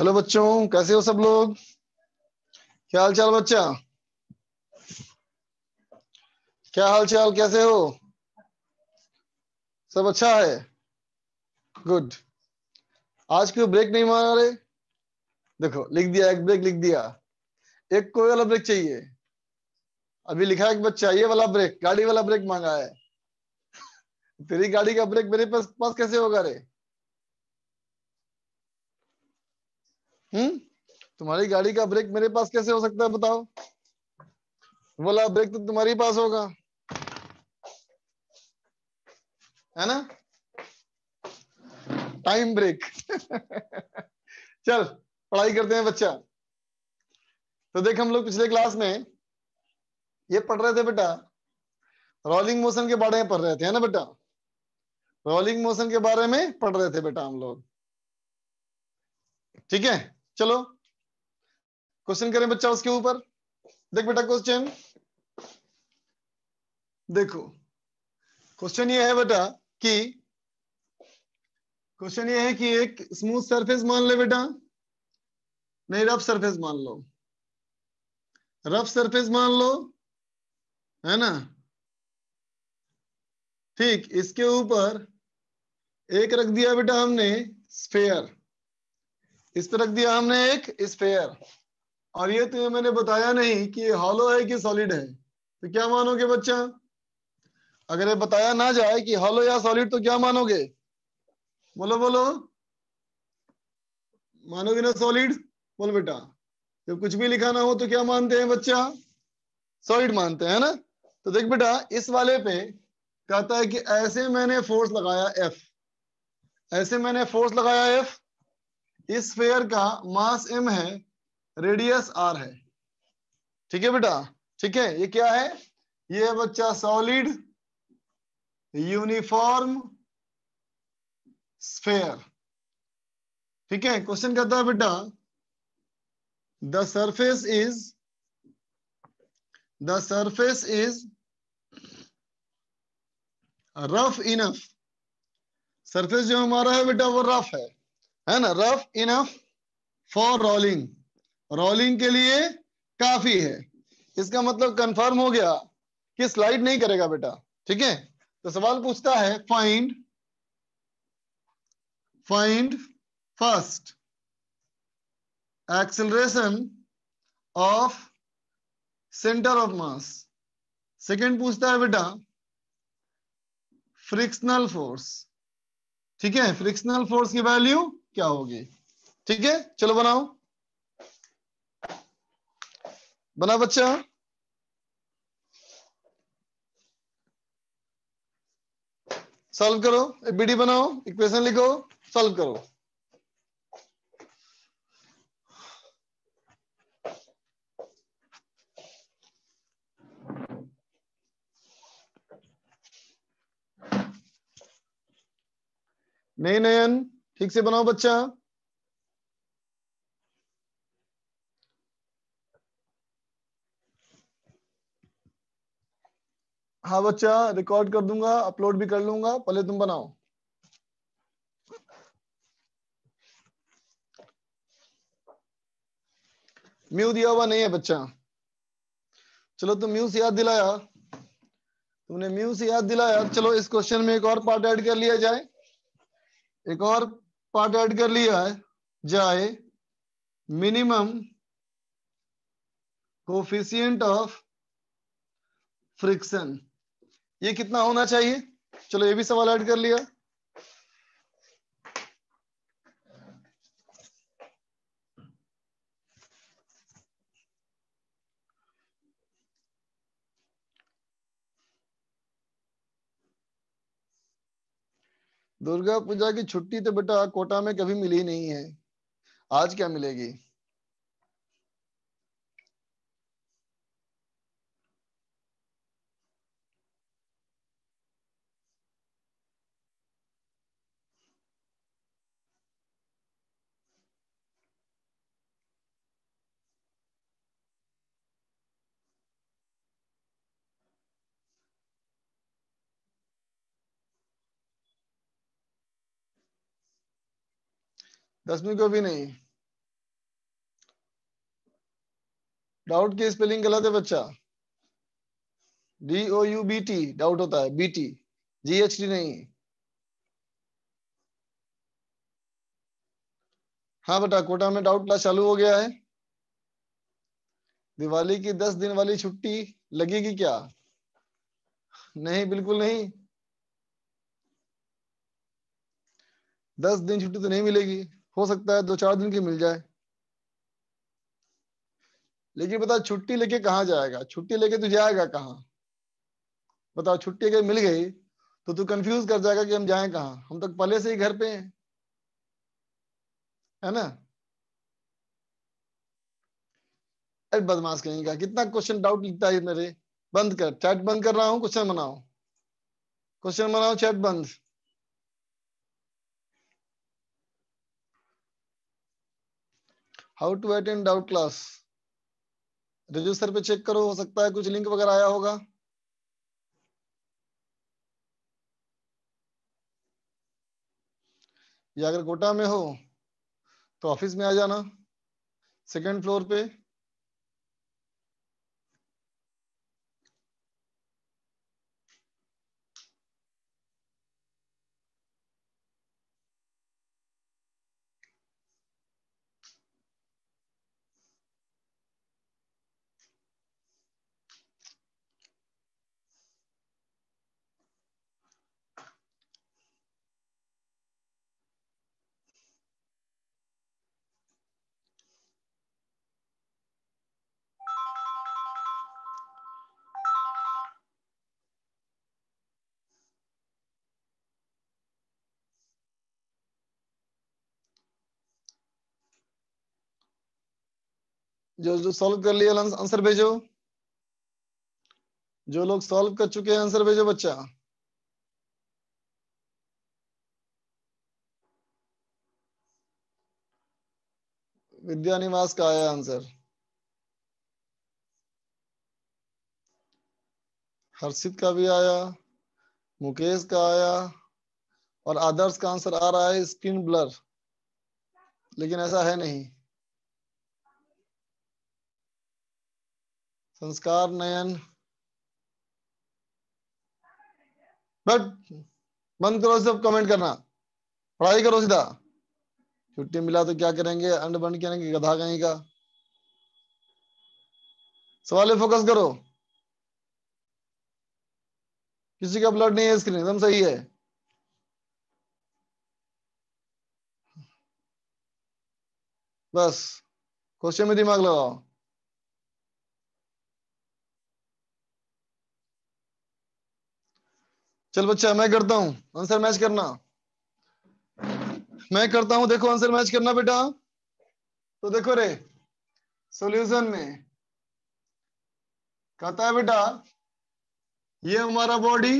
Hello बच्चों कैसे हो सब लोग क्या हाल चाल बच्चा क्या हाल चाल कैसे हो सब अच्छा है गुड आज क्यों ब्रेक नहीं मारा रहे देखो लिख दिया एक ब्रेक लिख दिया एक कोई वाला ब्रेक चाहिए अभी लिखा है एक बच्चा ये वाला ब्रेक गाड़ी वाला ब्रेक मांगा है तेरी गाड़ी का ब्रेक मेरे पास पास कैसे होगा रे हम्म तुम्हारी गाड़ी का ब्रेक मेरे पास कैसे हो सकता है बताओ बोला ब्रेक तो तुम्हारी पास होगा है ना टाइम ब्रेक चल पढ़ाई करते हैं बच्चा तो देख हम लोग पिछले क्लास में ये पढ़ रहे थे बेटा रोलिंग मोशन के बारे में पढ़ रहे थे है ना बेटा रोलिंग मोशन के बारे में पढ़ रहे थे बेटा हम लोग ठीक है चलो क्वेश्चन करें बच्चा उसके ऊपर देख बेटा क्वेश्चन देखो क्वेश्चन ये है बेटा कि क्वेश्चन ये है कि एक स्मूथ सरफेस मान ले बेटा नहीं रफ सरफेस मान लो रफ सरफेस मान लो है ना ठीक इसके ऊपर एक रख दिया बेटा हमने स्फेयर इस पर रख दिया हमने एक स्फेयर और ये तुम्हें मैंने बताया नहीं कि ये हॉलो है कि सॉलिड है तो क्या मानोगे बच्चा अगर ये बताया ना जाए कि हॉलो या सॉलिड तो क्या मानोगे बोलो बोलो मानोगे ना सॉलिड बोल बेटा जब कुछ भी लिखा ना हो तो क्या मानते हैं बच्चा सॉलिड मानते हैं ना तो देख बेटा इस वाले पे कहता है कि ऐसे मैंने फोर्स लगाया एफ ऐसे मैंने फोर्स लगाया एफ इस फेयर का मास एम है रेडियस आर है ठीक है बेटा ठीक है ये क्या है ये बच्चा सॉलिड यूनिफॉर्म स्फेयर ठीक है क्वेश्चन कहता है बेटा the surface is the surface is rough enough surface जो हमारा है बेटा वो रफ है है ना rough enough for rolling rolling के लिए काफी है इसका मतलब कंफर्म हो गया कि स्लाइड नहीं करेगा बेटा ठीक है तो सवाल पूछता है find find first acceleration of centre of mass second पूछता है बेटा फ्रिक्शनल फोर्स ठीक है फ्रिक्शनल फोर्स की वैल्यू क्या होगी ठीक है चलो बनाओ बना बच्चा सॉल्व करो बीडी बनाओ इक्वेशन लिखो सॉल्व करो नहीं नयन ठीक से बनाओ बच्चा हाँ बच्चा रिकॉर्ड कर दूंगा अपलोड भी कर लूंगा पहले तुम बनाओ म्यू दिया हुआ नहीं है बच्चा चलो तुम म्यू से याद दिलाया तुमने म्यू से याद दिलाया चलो इस क्वेश्चन में एक और पार्ट ऐड कर लिया जाए एक और पार्ट ऐड कर लिया है जाए मिनिमम कोफिशियंट ऑफ फ्रिक्शन ये कितना होना चाहिए चलो ये भी सवाल ऐड कर लिया दुर्गा पूजा की छुट्टी तो बेटा कोटा में कभी मिली नहीं है आज क्या मिलेगी दसवीं को भी नहीं डाउट की स्पेलिंग गलत है बच्चा D O U B T doubt होता है B T G H D नहीं हाँ बेटा कोटा में डाउट क्लास चालू हो गया है दिवाली की दस दिन वाली छुट्टी लगेगी क्या नहीं बिल्कुल नहीं दस दिन छुट्टी तो नहीं मिलेगी हो सकता है दो चार दिन की मिल जाए लेकिन बता छुट्टी लेके कहा जाएगा छुट्टी लेके तू तो जाएगा कहा बताओ छुट्टी अगर मिल गई तो तू कंफ्यूज कर जाएगा कि हम जाए कहा हम तो पहले से ही घर पे हैं है ना अरे बदमाश का कितना क्वेश्चन डाउट लिखता है मेरे बंद कर चैट बंद कर रहा हूं क्वेश्चन बनाओ क्वेश्चन बनाओ चैट बंद how to attend doubt class register पे चेक करो हो सकता है कुछ लिंक वगैरह आया होगा या अगर कोटा में हो तो ऑफिस में आ जाना सेकंड फ्लोर पे जो जो सॉल्व कर लिया आंसर भेजो जो लोग सॉल्व कर चुके हैं आंसर भेजो बच्चा विद्या निवास का आया आंसर हर्षित का भी आया मुकेश का आया और आदर्श का आंसर आ रहा है स्किन ब्लर लेकिन ऐसा है नहीं संस्कार नयन बट बंद करो सब कमेंट करना पढ़ाई करो सीधा छुट्टी मिला तो क्या करेंगे अंड बंड करेंगे गधा कहीं का सवाल फोकस करो किसी का ब्लड नहीं है स्क्रीन एकदम सही है बस क्वेश्चन में दिमाग लगाओ चल बच्चा मैं करता हूँ आंसर मैच करना मैं करता हूँ देखो आंसर मैच करना बेटा तो देखो रे सॉल्यूशन में कहता है बेटा ये हमारा बॉडी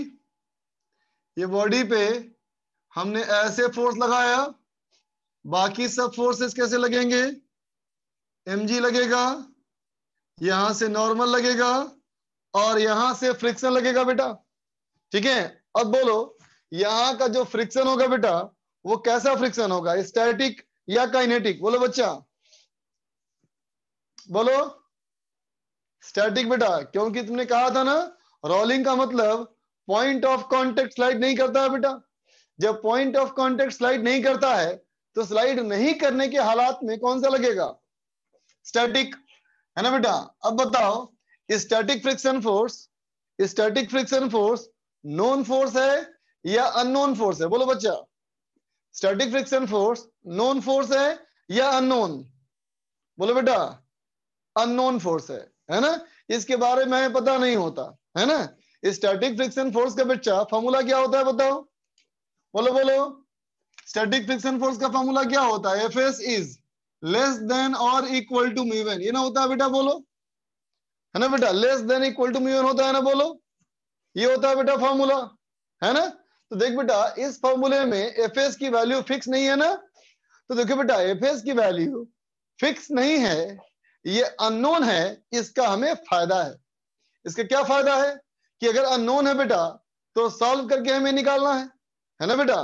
ये बॉडी पे हमने ऐसे फोर्स लगाया बाकी सब फोर्सेस कैसे लगेंगे एम लगेगा यहां से नॉर्मल लगेगा और यहां से फ्रिक्शन लगेगा बेटा ठीक है अब बोलो यहाँ का जो फ्रिक्शन होगा बेटा वो कैसा फ्रिक्शन होगा स्टैटिक या काइनेटिक बोलो बच्चा बोलो स्टैटिक बेटा क्योंकि तुमने कहा था ना रोलिंग का मतलब पॉइंट ऑफ कॉन्टेक्ट स्लाइड नहीं करता है बेटा जब पॉइंट ऑफ कॉन्टेक्ट स्लाइड नहीं करता है तो स्लाइड नहीं करने के हालात में कौन सा लगेगा स्टैटिक है ना बेटा अब बताओ static friction force static friction force known force है या अननोन फोर्स है बोलो बच्चा static friction force known force है या अननोन बोलो बेटा अननोन फोर्स है है ना इसके बारे में पता नहीं होता है ना स्टैटिक फ्रिक्शन फोर्स का बच्चा फॉर्मूला क्या होता है बताओ बोलो बोलो स्टैटिक फ्रिक्शन फोर्स का फॉर्मूला क्या होता है F S is less than और इक्वल टू म्यूएन ये ना होता है बेटा बोलो है ना बेटा less than equal to mu N होता है ना बोलो ये होता है बेटा फॉर्मूला है ना तो देख बेटा इस फॉर्मूले में एफ की वैल्यू फिक्स नहीं है ना तो देखिए बेटा एफ की वैल्यू फिक्स नहीं है ये अननोन है इसका हमें फायदा है इसका क्या फायदा है कि अगर अननोन है बेटा तो सॉल्व करके हमें निकालना है है ना बेटा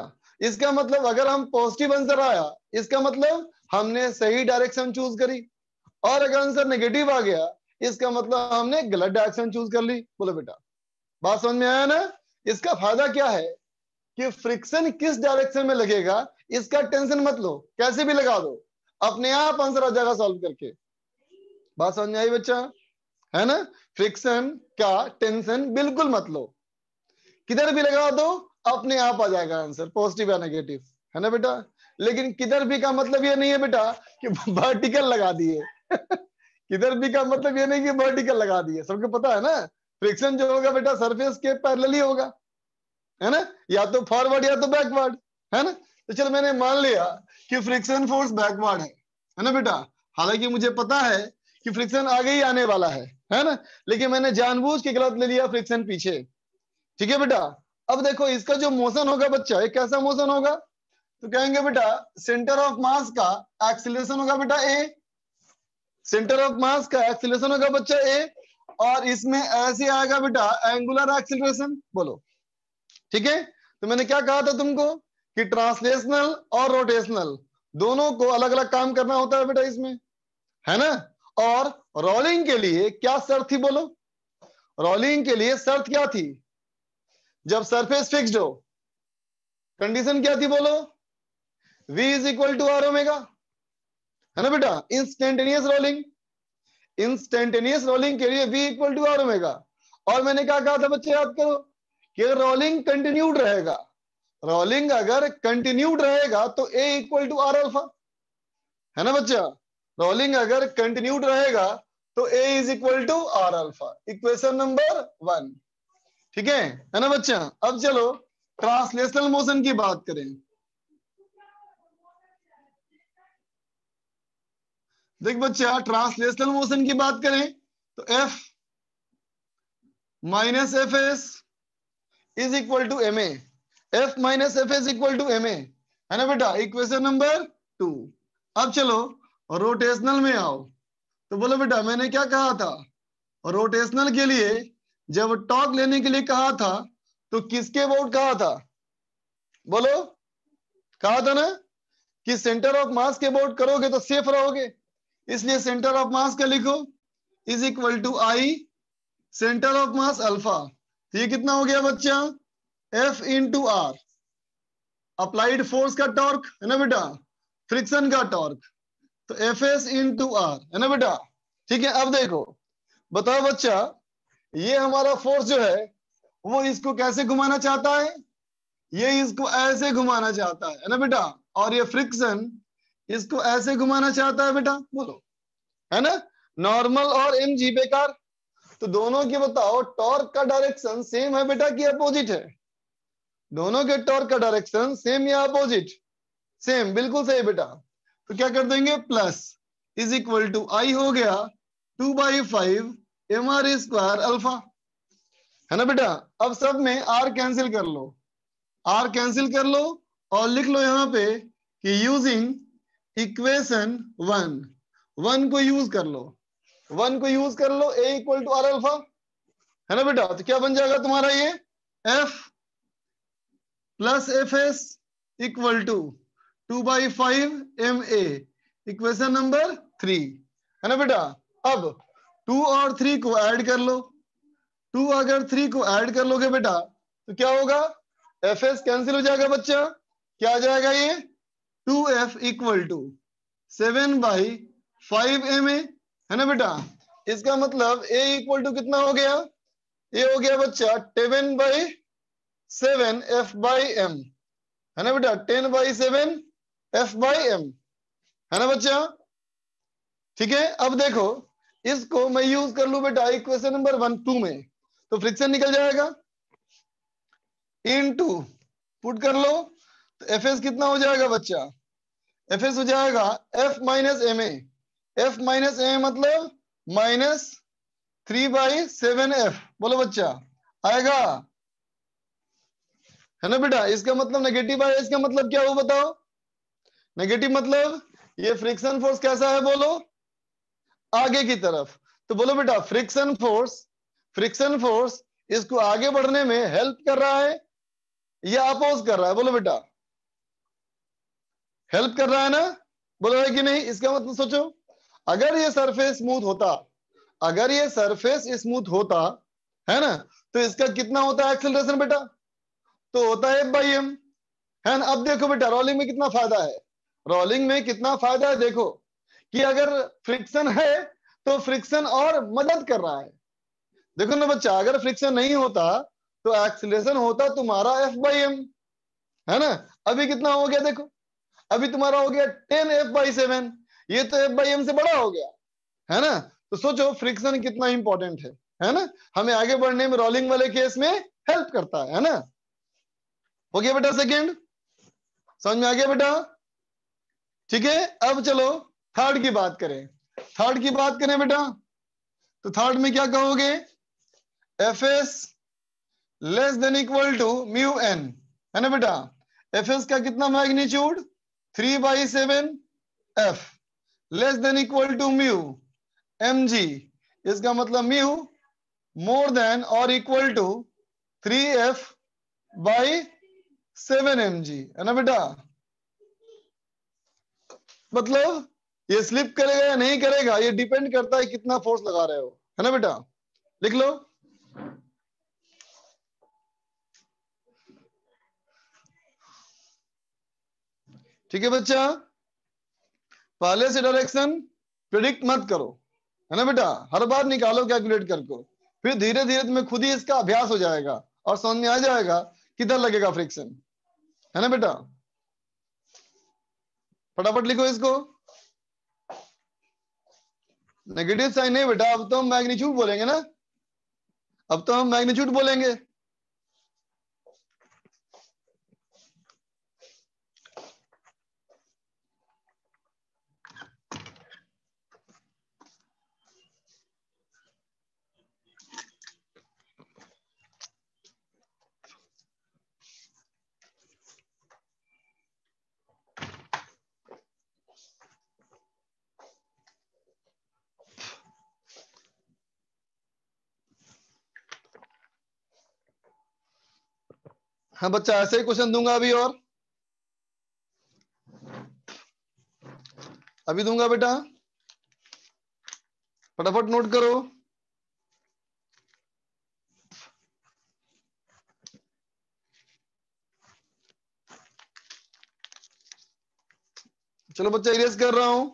इसका मतलब अगर हम पॉजिटिव आंसर आया इसका मतलब हमने सही डायरेक्शन चूज करी और अगर आंसर नेगेटिव आ गया इसका मतलब हमने गलत डायरेक्शन चूज कर ली बोलो बेटा बात समझ में आया ना इसका फायदा क्या है कि फ्रिक्शन किस डायरेक्शन में लगेगा इसका टेंशन मत लो कैसे भी लगा दो अपने आप आंसर आ जाएगा सॉल्व करके बात समझ में आई बच्चा है ना फ्रिक्शन का टेंशन बिल्कुल मत लो किधर भी लगा दो अपने आप आ जाएगा आंसर पॉजिटिव या नेगेटिव है ना बेटा लेकिन किधर भी का मतलब ये नहीं है बेटा कि वर्टिकल लगा दिए किधर भी का मतलब ये नहीं कि वर्टिकल लगा दिए सबको पता है ना फ्रिक्शन जो होगा बेटा सरफेस के पैरेलल ही होगा है ना या तो फॉरवर्ड या तो बैकवर्ड है ना तो चलो मैंने मान लिया कि फ्रिक्शन फोर्स बैकवर्ड है है ना बेटा हालांकि मुझे पता है कि फ्रिक्शन आगे ही आने वाला है है ना लेकिन मैंने जानबूझ के गलत ले लिया फ्रिक्शन पीछे ठीक है बेटा अब देखो इसका जो मोशन होगा बच्चा ये कैसा मोशन होगा तो कहेंगे बेटा सेंटर ऑफ मास का एक्सिलेशन होगा बेटा ए सेंटर ऑफ मास का एक्सिलेशन होगा बच्चा ए और इसमें ऐसे आएगा बेटा एंगुलर एक्सिलेशन बोलो ठीक है तो मैंने क्या कहा था तुमको कि ट्रांसलेशनल और रोटेशनल दोनों को अलग अलग काम करना होता है बेटा इसमें है ना और रोलिंग के लिए क्या शर्त थी बोलो रोलिंग के लिए शर्त क्या थी जब सरफेस फिक्स्ड हो कंडीशन क्या थी बोलो v is equal to R omega है ना बेटा इंस्टेंटेनियस रोलिंग इंस्टेंटेनियस रोलिंग के लिए V equal to R omega और मैंने क्या कहा था बच्चे याद करो कि रोलिंग कंटिन्यूड रहेगा रोलिंग अगर कंटिन्यूड रहेगा तो A equal to R alpha है ना बच्चा रोलिंग अगर कंटिन्यूड रहेगा तो A is equal to R alpha equation number one ठीक है है ना बच्चा अब चलो ट्रांसलेशनल मोशन की बात करें देख बच्चे ट्रांसलेशनल मोशन की बात करें तो F minus F S is equal to M F minus F S equal to M है ना बेटा इक्वेशन नंबर टू अब चलो रोटेशनल में आओ तो बोलो बेटा मैंने क्या कहा था रोटेशनल के लिए जब टॉक लेने के लिए कहा था तो किसके अबाउट कहा था बोलो कहा था ना कि सेंटर ऑफ मास के अबाउट करोगे तो सेफ रहोगे इसलिए सेंटर ऑफ मास का लिखो is equal to I center of mass alpha ये कितना हो गया बच्चा F into R applied force का टॉर्क है ना बेटा फ्रिक्शन का टॉर्क तो F S into R है ना बेटा ठीक है अब देखो बताओ बच्चा ये हमारा फोर्स जो है वो इसको कैसे घुमाना चाहता है ये इसको ऐसे घुमाना चाहता है ना बेटा और ये फ्रिक्शन इसको ऐसे घुमाना चाहता है बेटा बोलो है ना नॉर्मल और एम जी बेकार तो दोनों के बताओ टॉर्क का डायरेक्शन सेम है बेटा कि अपोजिट है दोनों के टॉर्क का डायरेक्शन सेम या अपोजिट सेम बिल्कुल सही बेटा तो क्या कर देंगे plus is equal to I हो गया two by five M R square alpha है ना बेटा अब सब में आर कैंसिल कर लो आर कैंसिल कर लो और लिख लो यहाँ पे कि यूजिंग इक्वेशन वन वन को यूज कर लो वन को यूज कर लो A equal to R alpha है ना बेटा तो क्या बन जाएगा तुम्हारा ये F plus F S equal to two by five M A equation number three है ना बेटा अब टू और थ्री को ऐड कर लो टू अगर थ्री को ऐड कर लोगे बेटा तो क्या होगा एफ एस कैंसिल हो जाएगा बच्चा क्या आ जाएगा ये two F equal to seven by five M A है ना बेटा इसका मतलब ए इक्वल टू कितना हो गया ये हो गया बच्चा ten by seven F by M है ना बेटा ten by seven F by M है ना बच्चा ठीक है अब देखो इसको मैं यूज कर लू बेटा इक्वेशन नंबर वन टू में तो फ्रिक्शन निकल जाएगा इन टू पुट कर लो एफ एस कितना हो जाएगा बच्चा एफ एस हो जाएगा F minus M A F minus M मतलब minus three by seven F बोलो बच्चा आएगा है ना बेटा इसका मतलब नेगेटिव आया इसका मतलब क्या वो बताओ नेगेटिव मतलब ये फ्रिक्शन फोर्स कैसा है बोलो आगे की तरफ तो बोलो बेटा फ्रिक्शन फोर्स फ्रिक्शन फोर्स इसको आगे बढ़ने में हेल्प कर रहा है या अपोज कर रहा है बोलो बेटा हेल्प कर रहा है ना बोल रहा है कि नहीं इसका मतलब सोचो अगर ये सरफेस स्मूथ होता अगर ये सरफेस स्मूथ होता है ना तो इसका कितना होता है एक्सेलरेशन बेटा तो होता है बाई एम है ना अब देखो बेटा रोलिंग में कितना फायदा है रोलिंग में कितना फायदा है देखो कि अगर फ्रिक्शन है तो फ्रिक्शन और मदद कर रहा है देखो ना बच्चा अगर फ्रिक्शन नहीं होता तो एक्सिलेशन होता तुम्हारा एफ बाई एम है ना अभी कितना हो गया देखो अभी तुम्हारा हो गया टेन एफ बाई सेवन ये तो एफ बाई एम से बड़ा हो गया है ना तो सोचो फ्रिक्शन कितना इंपॉर्टेंट है है ना हमें आगे बढ़ने में रोलिंग वाले केस में हेल्प करता है है ना हो गया बेटा सेकेंड समझ में आ गया बेटा ठीक है अब चलो थर्ड की बात करें थर्ड की बात करें बेटा तो थर्ड में क्या कहोगे F S less than equal to mu N है ना बेटा एफ एस का कितना magnitude three by seven F less than equal to mu M G इसका मतलब म्यू मोर देन और equal to three F by seven M G है ना बेटा मतलब ये स्लिप करेगा या नहीं करेगा ये डिपेंड करता है कितना फोर्स लगा रहे हो है ना बेटा लिख लो ठीक है बच्चा पहले से डायरेक्शन प्रिडिक्ट मत करो है ना बेटा हर बार निकालो कैलकुलेट करके फिर धीरे धीरे तुम्हें खुद ही इसका अभ्यास हो जाएगा और समझ में आ जाएगा किधर लगेगा फ्रिक्शन है ना बेटा फटाफट लिखो इसको नेगेटिव साइन नहीं बेटा अब तो हम मैग्नीच्यूट बोलेंगे ना अब तो हम मैग्नीच्यूट बोलेंगे हाँ बच्चा ऐसे ही क्वेश्चन दूंगा अभी और अभी दूंगा बेटा फटाफट नोट करो चलो बच्चा इरेज कर रहा हूं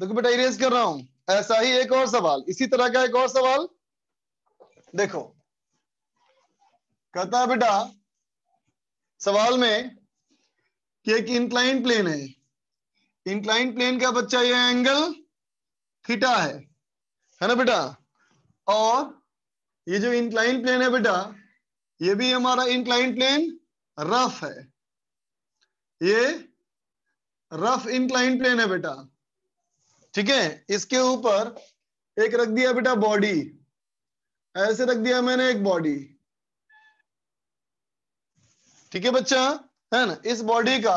देखो बेटा इरेज कर रहा हूं ऐसा ही एक और सवाल इसी तरह का एक और सवाल देखो कहता है बेटा सवाल में कि एक इंक्लाइन प्लेन है इंक्लाइन प्लेन का बच्चा ये एंगल थीटा है है ना बेटा और ये जो इंक्लाइन प्लेन है बेटा ये भी हमारा इंक्लाइन प्लेन रफ है ये रफ इंक्लाइन प्लेन है बेटा ठीक है इसके ऊपर एक रख दिया बेटा बॉडी ऐसे रख दिया मैंने एक बॉडी ठीक है बच्चा है ना इस बॉडी का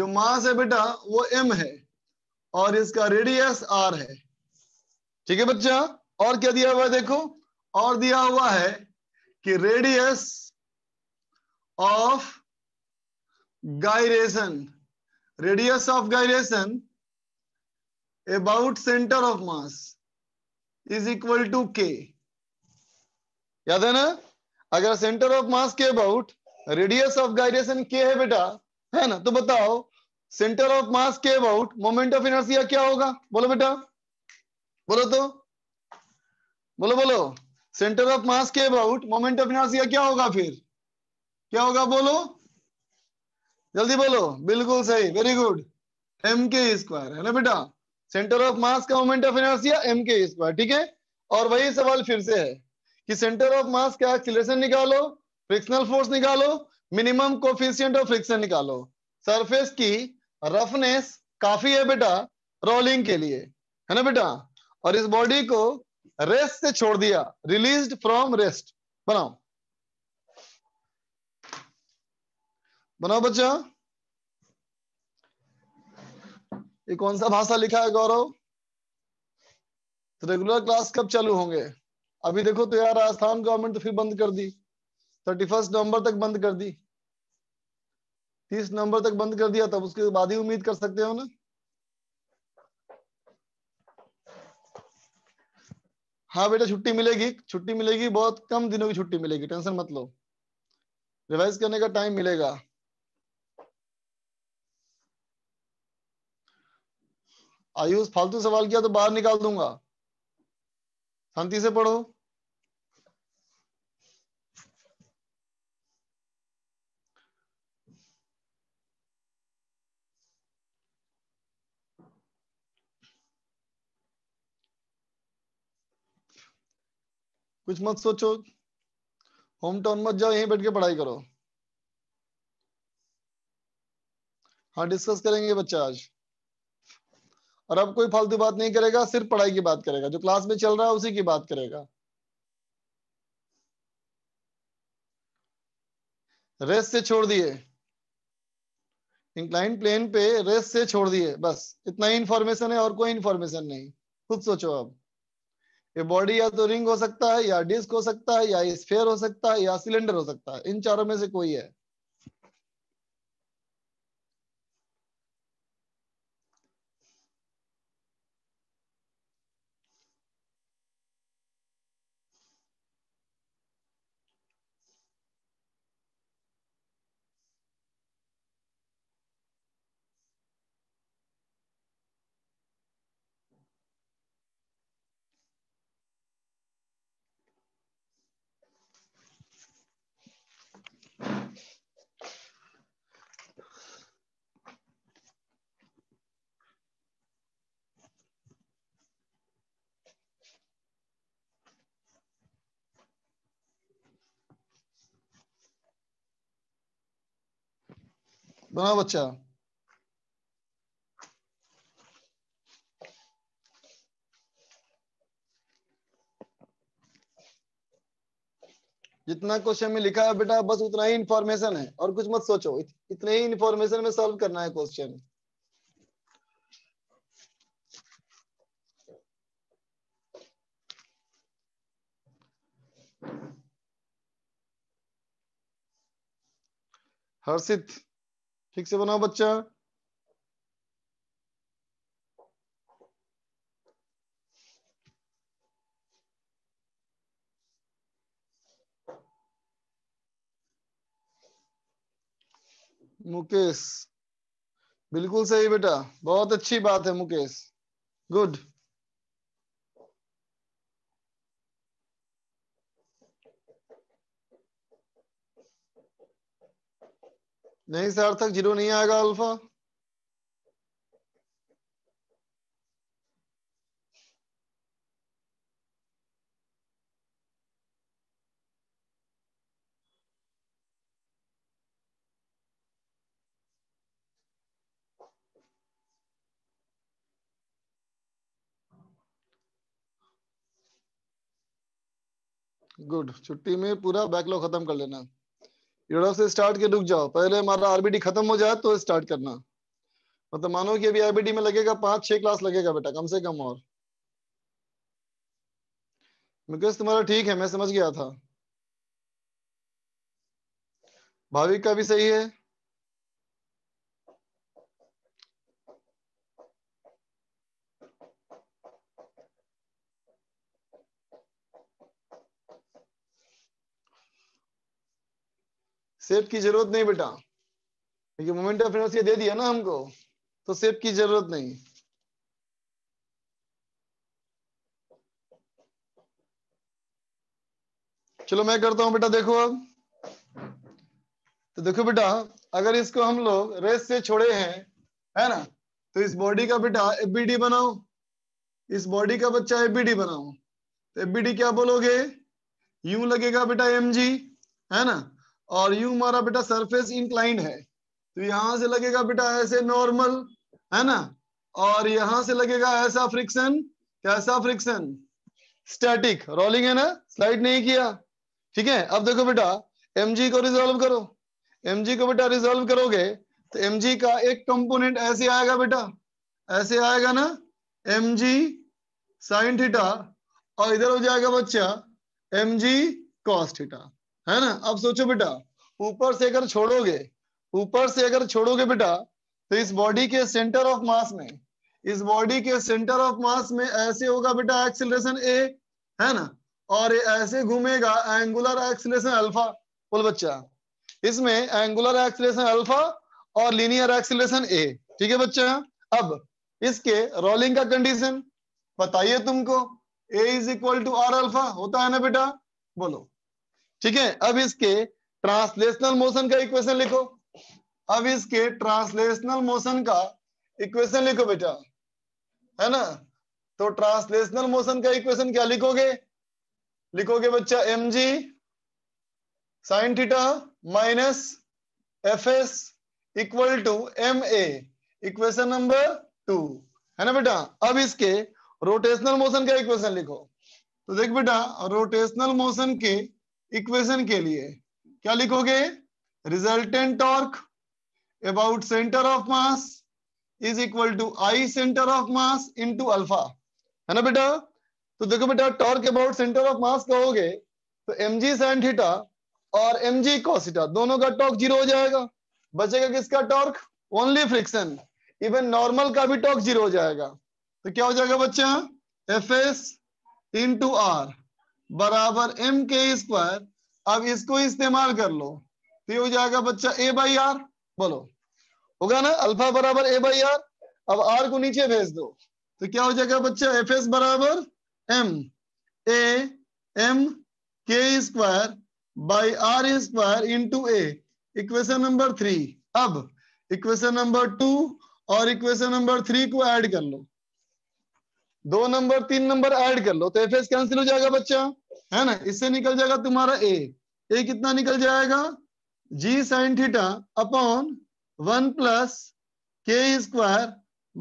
जो मास है बेटा वो एम है और इसका रेडियस आर है ठीक है बच्चा और क्या दिया हुआ है देखो और दिया हुआ है कि radius of gyration radius of gyration about center of mass is equal to K याद है ना अगर सेंटर ऑफ मास के अबाउट रेडियस ऑफ गायरेशन के है बेटा है ना तो बताओ सेंटर ऑफ मास के अबाउट मोमेंट ऑफ इनर्सिया क्या होगा बोलो बेटा बोलो तो बोलो बोलो सेंटर ऑफ मास के अबाउट मोमेंट ऑफ इनर्सिया क्या होगा फिर क्या होगा बोलो जल्दी बोलो बिल्कुल सही very good M K square है ना बेटा सेंटर ऑफ मास का moment of inertia M K square ठीक है और वही सवाल फिर से है कि सेंटर ऑफ मास का एक्सीलरेशन निकालो फ्रिक्शनल फोर्स निकालो मिनिमम कोफिशियंट ऑफ फ्रिक्शन निकालो सरफेस की रफनेस काफी है बेटा रोलिंग के लिए है ना बेटा और इस बॉडी को रेस्ट से छोड़ दिया रिलीज फ्रॉम रेस्ट बनाओ बनाओ बच्चा ये कौन सा भाषा लिखा है गौरव तो रेगुलर क्लास कब चालू होंगे अभी देखो तो यार राजस्थान गवर्नमेंट तो फिर बंद कर दी थर्टी फर्स्ट नवंबर तक बंद कर दी तीस नवंबर तक बंद कर दिया तब उसके बाद ही उम्मीद कर सकते हो ना हाँ बेटा छुट्टी मिलेगी छुट्टी मिलेगी बहुत कम दिनों की छुट्टी मिलेगी टेंशन मत लो रिवाइज करने का टाइम मिलेगा आयुष फालतू सवाल किया तो बाहर निकाल दूंगा शांति से पढ़ो कुछ मत सोचो होम टाउन मत जाओ यहीं बैठ के पढ़ाई करो हाँ डिस्कस करेंगे बच्चा आज और अब कोई फालतू बात नहीं करेगा सिर्फ पढ़ाई की बात करेगा जो क्लास में चल रहा है उसी की बात करेगा रेस्ट से छोड़ दिए इंक्लाइन प्लेन पे रेस्ट से छोड़ दिए बस इतना ही इंफॉर्मेशन है और कोई इंफॉर्मेशन नहीं खुद सोचो अब ये बॉडी या तो रिंग हो सकता है या डिस्क हो सकता है या स्फेयर हो सकता है या सिलेंडर हो सकता है इन चारों में से कोई है बनाओ बच्चा जितना क्वेश्चन में लिखा है बेटा बस उतना ही इंफॉर्मेशन है और कुछ मत सोचो इतने ही इंफॉर्मेशन में सॉल्व करना है क्वेश्चन हर्षित ठीक से बनाओ बच्चा मुकेश बिल्कुल सही बेटा बहुत अच्छी बात है मुकेश गुड नहीं सार्थक जीरो नहीं आएगा अल्फा गुड छुट्टी में पूरा बैकलॉग खत्म कर लेना यूडो से स्टार्ट के रुक जाओ पहले हमारा आरबीडी खत्म हो जाए तो स्टार्ट करना मतलब मानो कि अभी आरबीडी में लगेगा पांच छह क्लास लगेगा बेटा कम से कम और मुकेश तुम्हारा ठीक है मैं समझ गया था भाविक का भी सही है सेफ की जरूरत नहीं बेटा क्योंकि मोमेंट ऑफ इनर्शिया दे दिया ना हमको तो सेफ की जरूरत नहीं चलो मैं करता हूं बेटा देखो अब तो देखो बेटा अगर इसको हम लोग रेस से छोड़े हैं है ना तो इस बॉडी का बेटा एबीडी बनाओ इस बॉडी का बच्चा एबीडी बनाओ तो एबीडी क्या बोलोगे यू लगेगा बेटा एम है ना और यू हमारा बेटा सरफेस इंक्लाइंड है तो यहां से लगेगा बेटा ऐसे नॉर्मल है ना और यहां से लगेगा ऐसा फ्रिक्शन कैसा फ्रिक्शन स्टैटिक रोलिंग है ना स्लाइड नहीं किया ठीक है अब देखो बेटा एम को रिजोल्व करो एम को बेटा रिजोल्व करोगे तो एम का एक कंपोनेंट ऐसे आएगा बेटा ऐसे आएगा ना एम जी साइन थीटा और इधर हो जाएगा बच्चा एम जी कॉस्टा है ना अब सोचो बेटा ऊपर से अगर छोड़ोगे ऊपर से अगर छोड़ोगे बेटा तो इस बॉडी के सेंटर ऑफ मास में इस बॉडी के सेंटर ऑफ मास में ऐसे होगा बेटा एक्सिलेशन ए है ना और ये ऐसे घूमेगा एंगुलर एक्सिलेशन अल्फा बोल बच्चा इसमें एंगुलर एक्सिलेशन अल्फा और लीनियर एक्सिलेशन ए ठीक है बच्चा अब इसके रोलिंग का कंडीशन बताइए तुमको A is equal to R alpha होता है ना बेटा बोलो ठीक है अब इसके ट्रांसलेशनल मोशन का इक्वेशन लिखो अब इसके ट्रांसलेशनल मोशन का इक्वेशन लिखो बेटा है ना तो ट्रांसलेशनल मोशन का इक्वेशन क्या लिखोगे लिखोगे बच्चा M G sine theta minus F S equal to M A equation number two है ना बेटा अब इसके रोटेशनल मोशन का इक्वेशन लिखो तो देख बेटा रोटेशनल मोशन के इक्वेशन के लिए क्या लिखोगे resultant torque about center of mass is equal to I center of mass into alpha है ना बेटा तो देखो बेटा torque about center of mass कहोगे तो एम जी साइन थीटा और एम जी कोसिटा दोनों का टॉर्क जीरो हो जाएगा बचेगा किसका torque only friction even normal का भी टॉर्क जीरो हो जाएगा तो क्या हो जाएगा बच्चा एफ एस इंटू आर बराबर एम के स्क्वायर अब इसको इस्तेमाल कर लो तो हो जाएगा बच्चा ए बाई आर बोलो होगा ना अल्फा बराबर ए बाई आर अब आर को नीचे भेज दो तो क्या हो जाएगा बच्चा एफ एस बराबर M A M K square by R square into A equation number three अब इक्वेशन नंबर टू और इक्वेशन नंबर थ्री को ऐड कर लो दो नंबर तीन नंबर ऐड कर लो तो एफ एस कैंसिल हो जाएगा बच्चा है ना इससे निकल जाएगा तुम्हारा ए ए कितना निकल जाएगा G sine theta upon one plus K square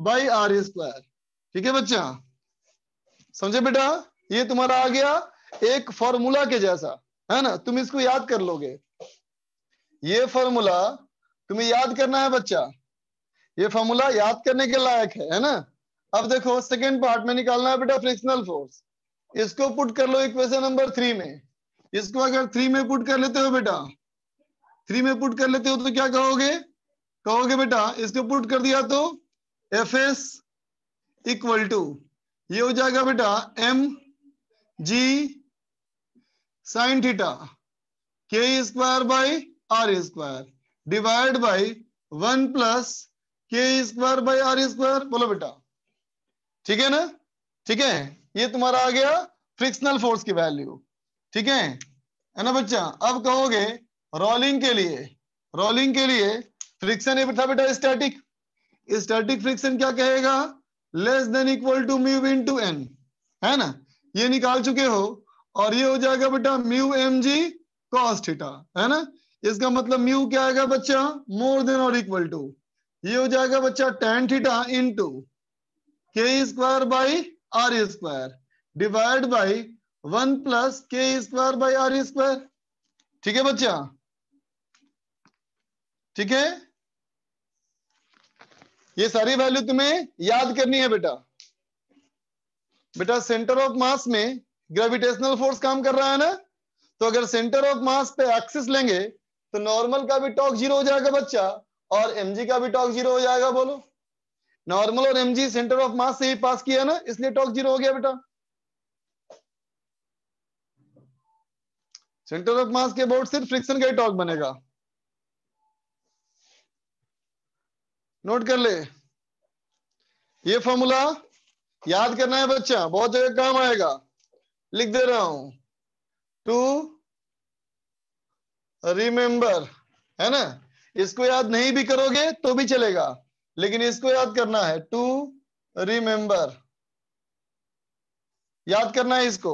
by R square ठीक है बच्चा समझे बेटा ये तुम्हारा आ गया एक फॉर्मूला के जैसा है ना तुम इसको याद कर लोगे ये फॉर्मूला तुम्हें याद करना है बच्चा ये फॉर्मूला याद करने के लायक है है ना अब देखो सेकेंड पार्ट में निकालना है बेटा फ्रिक्शनल फोर्स इसको पुट कर लो इक्वेशन नंबर थ्री में इसको अगर थ्री में पुट कर लेते हो बेटा थ्री में पुट कर लेते हो तो क्या कहोगे कहोगे बेटा इसको पुट कर दिया तो एफ एस इक्वल टू ये हो जाएगा बेटा M G sine theta K square by R square divide by one plus K square by R square बोलो बेटा ठीक है ना ठीक है ये तुम्हारा आ गया फ्रिक्शनल फोर्स की वैल्यू ठीक है है ना बच्चा अब कहोगे रोलिंग के लिए रोलिंग के लिए फ्रिक्शन था बेटा स्टैटिक स्टैटिक फ्रिक्शन क्या कहेगा less than equal to mu into N है ना ये निकाल चुके हो और ये हो जाएगा बेटा mu M G cos theta है ना इसका मतलब म्यू क्या आएगा बच्चा मोर देन और इक्वल टू ये हो जाएगा बच्चा tan theta into K square by R square divide by one plus K square by R square ठीक है बच्चा ठीक है ये सारी वैल्यू तुम्हें याद करनी है बेटा बेटा सेंटर ऑफ मास में ग्रेविटेशनल फोर्स काम कर रहा है ना तो अगर सेंटर ऑफ मास पे एक्सिस लेंगे तो नॉर्मल का भी टॉक जीरो हो जाएगा बच्चा और एमजी का भी टॉक जीरो हो जाएगा बोलो नॉर्मल और एमजी सेंटर ऑफ मास से ही पास किया ना इसलिए टॉक जीरो हो गया बेटा सेंटर ऑफ मास के बोर्ड सिर्फ फ्रिक्शन का ही टॉक बनेगा नोट कर ले ये फॉर्मूला याद करना है बच्चा बहुत जगह काम आएगा लिख दे रहा हूं टू रिमेंबर है ना इसको याद नहीं भी करोगे तो भी चलेगा लेकिन इसको याद करना है टू रिमेंबर याद करना है इसको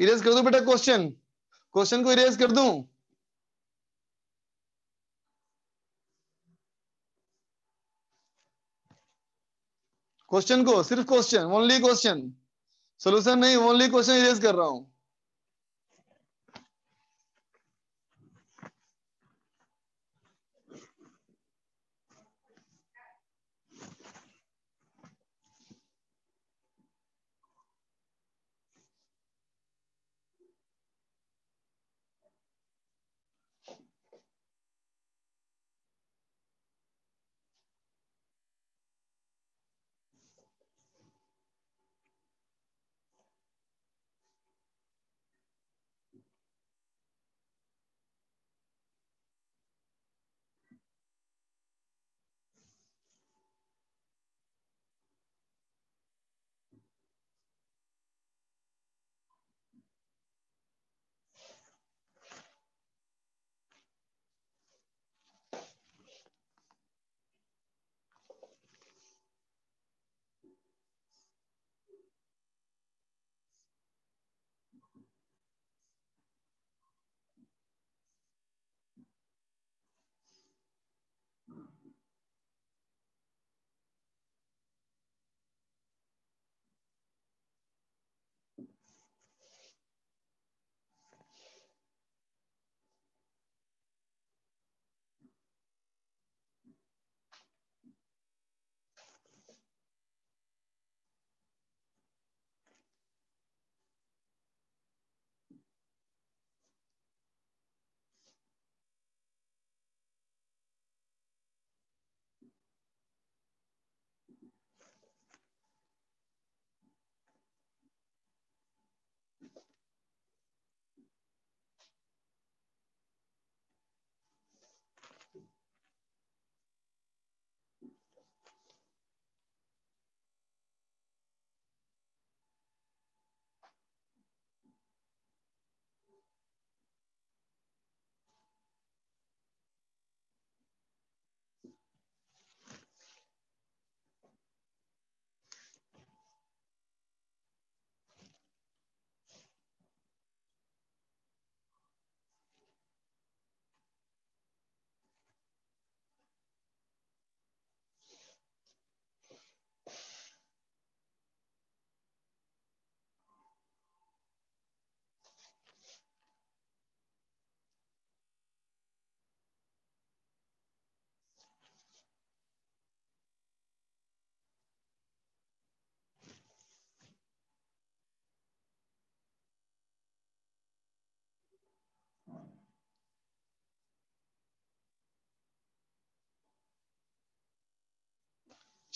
इरेज कर दू बेटा क्वेश्चन क्वेश्चन को इरेज कर दू क्वेश्चन को सिर्फ क्वेश्चन ओनली क्वेश्चन सोल्यूशन नहीं ओनली क्वेश्चन इरेज कर रहा हूं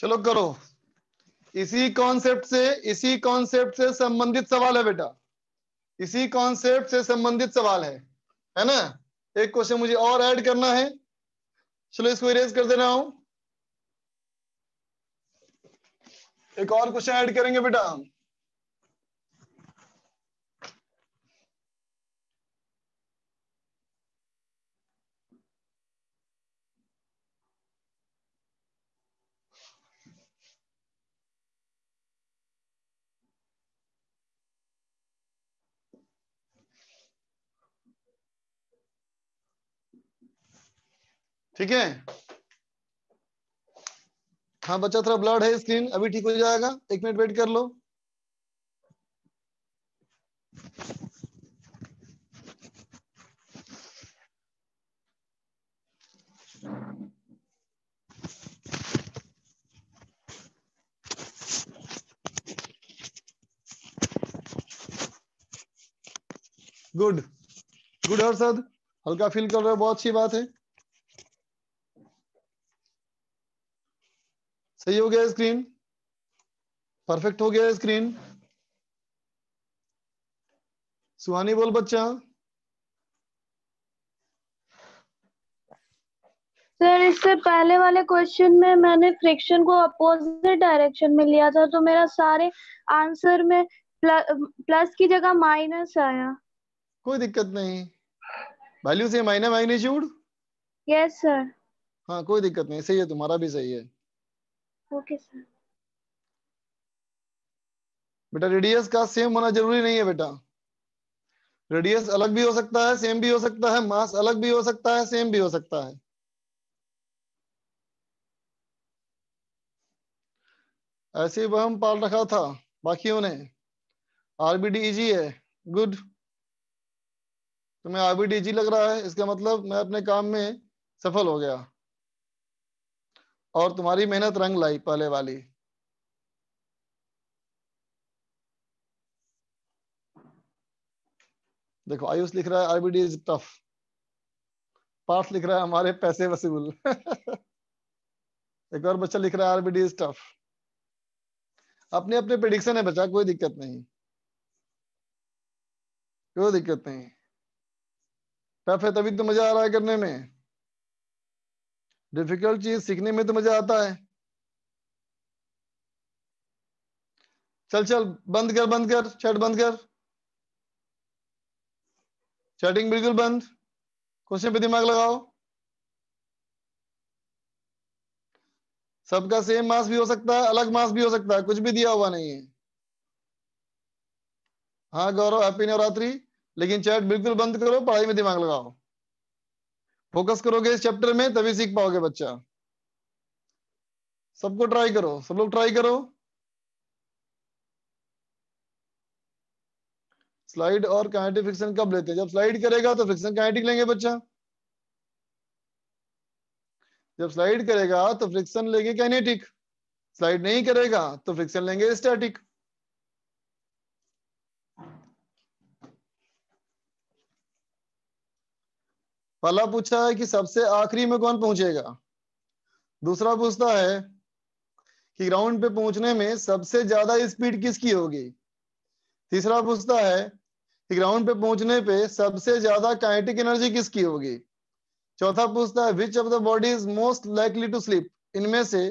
चलो करो इसी कॉन्सेप्ट से इसी कॉन्सेप्ट से संबंधित सवाल है बेटा इसी कॉन्सेप्ट से संबंधित सवाल है है ना एक क्वेश्चन मुझे और ऐड करना है चलो इसको इरेज कर दे रहा हूं एक और क्वेश्चन ऐड करेंगे बेटा हम ठीक है हाँ बच्चा थोड़ा ब्लड है स्क्रीन अभी ठीक हो जाएगा एक मिनट वेट कर लो गुड गुड हर्षद हल्का फील कर रहे हो बहुत अच्छी बात है सही हो गया स्क्रीन परफेक्ट हो गया स्क्रीन सुहानी बोल बच्चा सर इससे पहले वाले क्वेश्चन में मैंने फ्रिक्शन को अपोजिट डायरेक्शन में लिया था तो मेरा सारे आंसर में प्लस की जगह माइनस आया कोई दिक्कत नहीं वैल्यू से माइनस मैग्नीट्यूड यस सर हाँ कोई दिक्कत नहीं सही है तुम्हारा भी सही है ओके सर बेटा रेडियस का सेम होना जरूरी नहीं है बेटा रेडियस अलग भी हो सकता है सेम भी हो सकता है मास अलग भी हो सकता है सेम भी हो सकता है ऐसे वहम पाल रखा था बाकी ने आरबीडी इजी e है गुड तुम्हें आरबीडी इजी e लग रहा है इसका मतलब मैं अपने काम में सफल हो गया और तुम्हारी मेहनत रंग लाई पहले वाली देखो आयुष लिख रहा है आरबीडी इज टफ पार्थ लिख रहा है हमारे पैसे वसूल एक और बच्चा लिख रहा है आरबीडी इज टफ अपने अपने प्रिडिक्शन है बच्चा कोई दिक्कत नहीं कोई दिक्कत नहीं टफ है तभी तो मजा आ रहा है करने में डिफिकल्ट चीज सीखने में तो मजा आता है चल चल बंद कर बंद कर चैट बंद कर चैटिंग बिल्कुल बंद क्वेश्चन पे दिमाग लगाओ सबका सेम मास भी हो सकता है अलग मास भी हो सकता है कुछ भी दिया हुआ नहीं है हाँ गौरव हैप्पी नवरात्रि लेकिन चैट बिल्कुल बंद करो पढ़ाई में दिमाग लगाओ फोकस करोगे इस चैप्टर में तभी सीख पाओगे बच्चा सबको ट्राई करो सब लोग ट्राई करो स्लाइड और काइनेटिक फ्रिक्शन कब लेते हैं जब स्लाइड करेगा तो फ्रिक्शन काइनेटिक लेंगे बच्चा जब स्लाइड करेगा तो फ्रिक्शन लेंगे काइनेटिक स्लाइड नहीं करेगा तो फ्रिक्शन लेंगे स्टैटिक पहला पूछा है कि सबसे आखिरी में कौन पहुंचेगा दूसरा पूछता है कि ग्राउंड पे पहुंचने में सबसे ज्यादा स्पीड किसकी होगी तीसरा पूछता है कि ग्राउंड पे पहुंचने पे सबसे ज्यादा काइनेटिक एनर्जी किसकी होगी चौथा पूछता है which of the body is most likely to slip इनमें से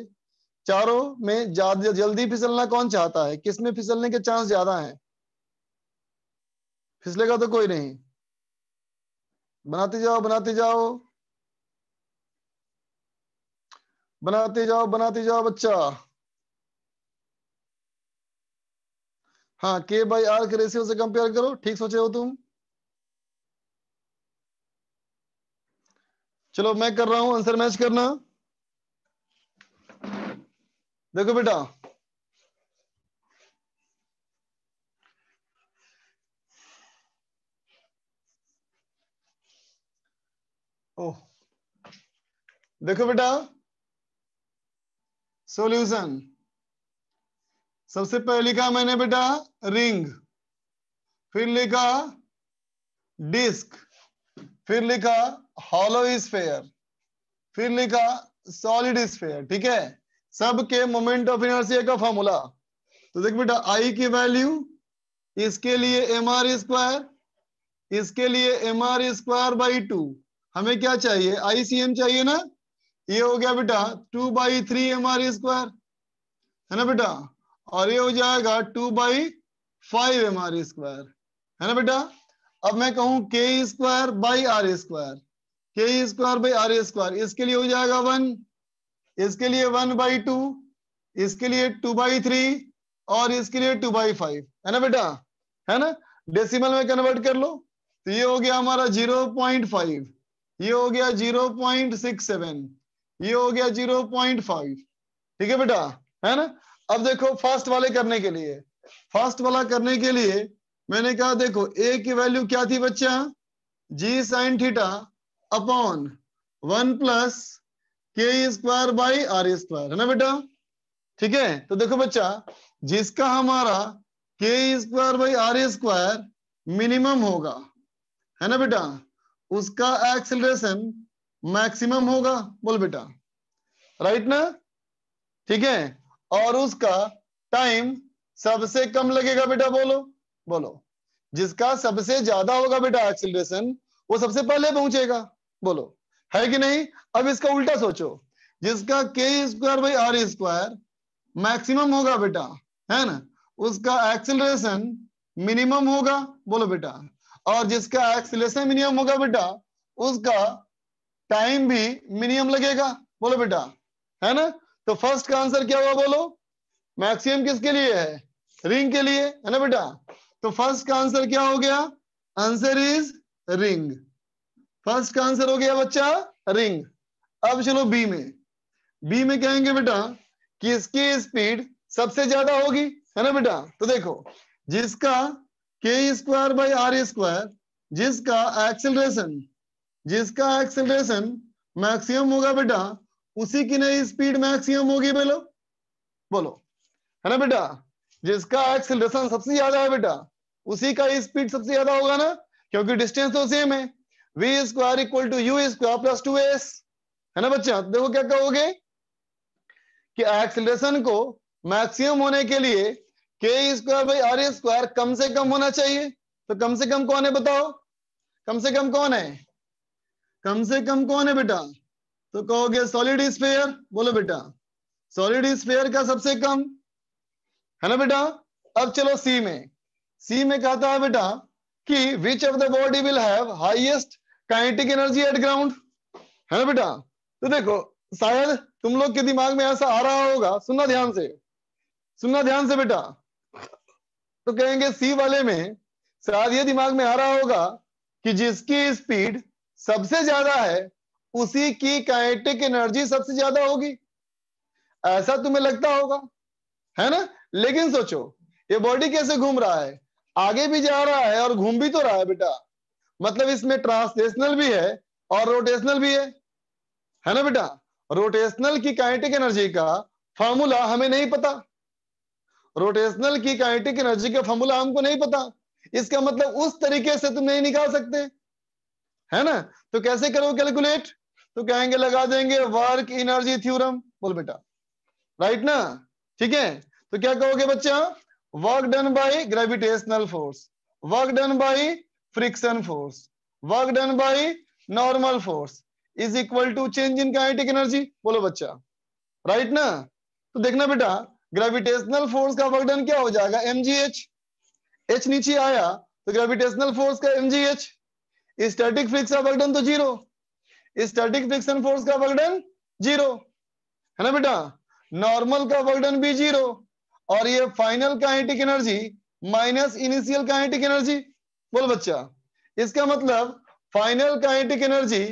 चारों में ज्यादा जल्दी फिसलना कौन चाहता है किसमें फिसलने के चांस ज्यादा है फिसलेगा तो कोई नहीं बनाते जाओ बनाते जाओ बनाते जाओ बनाते जाओ बच्चा हाँ के बाई आर के रेशियो से कंपेयर करो ठीक सोचे हो तुम चलो मैं कर रहा हूं आंसर मैच करना देखो बेटा ओह oh. देखो बेटा सॉल्यूशन सबसे पहले लिखा मैंने बेटा रिंग फिर लिखा डिस्क फिर लिखा हॉलो स्फेयर फिर लिखा सॉलिड स्फेयर ठीक है सबके मोमेंट ऑफ इनर्सिया का फॉर्मूला तो देख बेटा आई की वैल्यू इसके लिए एम आर स्क्वायर इसके लिए M R square by two हमें क्या चाहिए आईसीएम चाहिए ना ये हो गया बेटा two by three M R square है ना बेटा और ये हो जाएगा two by five M R square है ना बेटा अब मैं कहूं K square by R square K square by R square इसके लिए हो जाएगा वन इसके लिए वन बाई टू इसके लिए टू बाई थ्री और इसके लिए टू बाई फाइव है ना बेटा है ना डेसिमल में कन्वर्ट कर लो तो ये हो गया हमारा जीरो पॉइंट फाइव ये हो गया जीरो पॉइंट सिक्स सेवन ये हो गया जीरो पॉइंट फाइव ठीक है बेटा है ना अब देखो फर्स्ट वाले करने के लिए फर्स्ट वाला करने के लिए मैंने कहा देखो ए की वैल्यू क्या थी बच्चा G sine theta upon one plus K square by R square है ना बेटा ठीक है तो देखो बच्चा जिसका हमारा K square by R square minimum होगा है ना बेटा उसका एक्सेलरेशन मैक्सिमम होगा बोल बेटा राइट ना ठीक है और उसका टाइम सबसे कम लगेगा बेटा बोलो बोलो जिसका सबसे ज्यादा होगा बेटा एक्सेलरेशन वो सबसे पहले पहुंचेगा बोलो है कि नहीं अब इसका उल्टा सोचो जिसका K square by R square maximum होगा बेटा है ना उसका एक्सेलरेशन मिनिमम होगा बोलो बेटा और जिसका एक्सलेशन मिनिमम होगा बेटा उसका टाइम भी मिनिमम लगेगा बोलो बेटा है ना तो फर्स्ट का आंसर क्या हुआ बोलो मैक्सिमम किसके लिए है रिंग के लिए है ना बेटा तो फर्स्ट का आंसर क्या हो गया आंसर इज रिंग फर्स्ट का आंसर हो गया बच्चा रिंग अब चलो बी में बी में कहेंगे बेटा कि इसकी स्पीड सबसे ज्यादा होगी है ना बेटा तो देखो जिसका K square by R square जिसका एक्सेलरेशन जिसका एक्सेलरेशन मैक्सिमम होगा बेटा उसी की नई स्पीड मैक्सिमम होगी बोलो बोलो है ना बेटा जिसका एक्सेलरेशन सबसे ज्यादा है बेटा उसी का स्पीड सबसे ज्यादा होगा ना क्योंकि डिस्टेंस तो सेम है V square equal to U square plus two S है ना बच्चा देखो क्या कहोगे कि एक्सेलरेशन को मैक्सिमम होने के लिए के स्क्वायर भाई आर स्क्वायर कम से कम होना चाहिए तो कम से कम कौन है बताओ कम से कम कौन है कम से कम कौन है बेटा तो कहोगे सॉलिड स्पेयर बोलो बेटा सॉलिड स्पेयर का सबसे कम है ना बेटा अब चलो सी में सी में कहता है बेटा कि which of the body will have highest kinetic energy at ground है ना बेटा तो देखो शायद तुम लोग के दिमाग में ऐसा आ रहा होगा सुनना ध्यान से सुनना ध्यान से बेटा तो कहेंगे सी वाले में शायद ये दिमाग में आ रहा होगा कि जिसकी स्पीड सबसे ज्यादा है उसी की काइनेटिक एनर्जी सबसे ज्यादा होगी ऐसा तुम्हें लगता होगा है ना लेकिन सोचो ये बॉडी कैसे घूम रहा है आगे भी जा रहा है और घूम भी तो रहा है बेटा मतलब इसमें ट्रांसलेशनल भी है और रोटेशनल भी है है ना बेटा रोटेशनल की काइनेटिक एनर्जी का फॉर्मूला हमें नहीं पता रोटेशनल की काइनेटिक एनर्जी का फॉर्मूला हमको नहीं पता इसका मतलब उस तरीके से तुम नहीं निकाल सकते है ना तो कैसे करो कैलकुलेट तो कहेंगे लगा देंगे वर्क एनर्जी थ्योरम बोल बेटा राइट ना ठीक है तो क्या कहोगे बच्चा work done by gravitational force work done by friction force work done by normal force is equal to change in kinetic energy बोलो बच्चा राइट ना तो देखना बेटा ग्रेविटेशनल फोर्स का वर्डन क्या हो जाएगा एम जी एच एच नीचे आया तो ग्रेविटेशनल फोर्स का M G H static friction का वर्डन तो जीरो स्टैटिक फ्रिक्शन फोर्स का वर्कडन जीरो है ना बेटा नॉर्मल का वर्कडन भी जीरो और ये final kinetic energy minus initial kinetic energy बोल बच्चा इसका मतलब final kinetic energy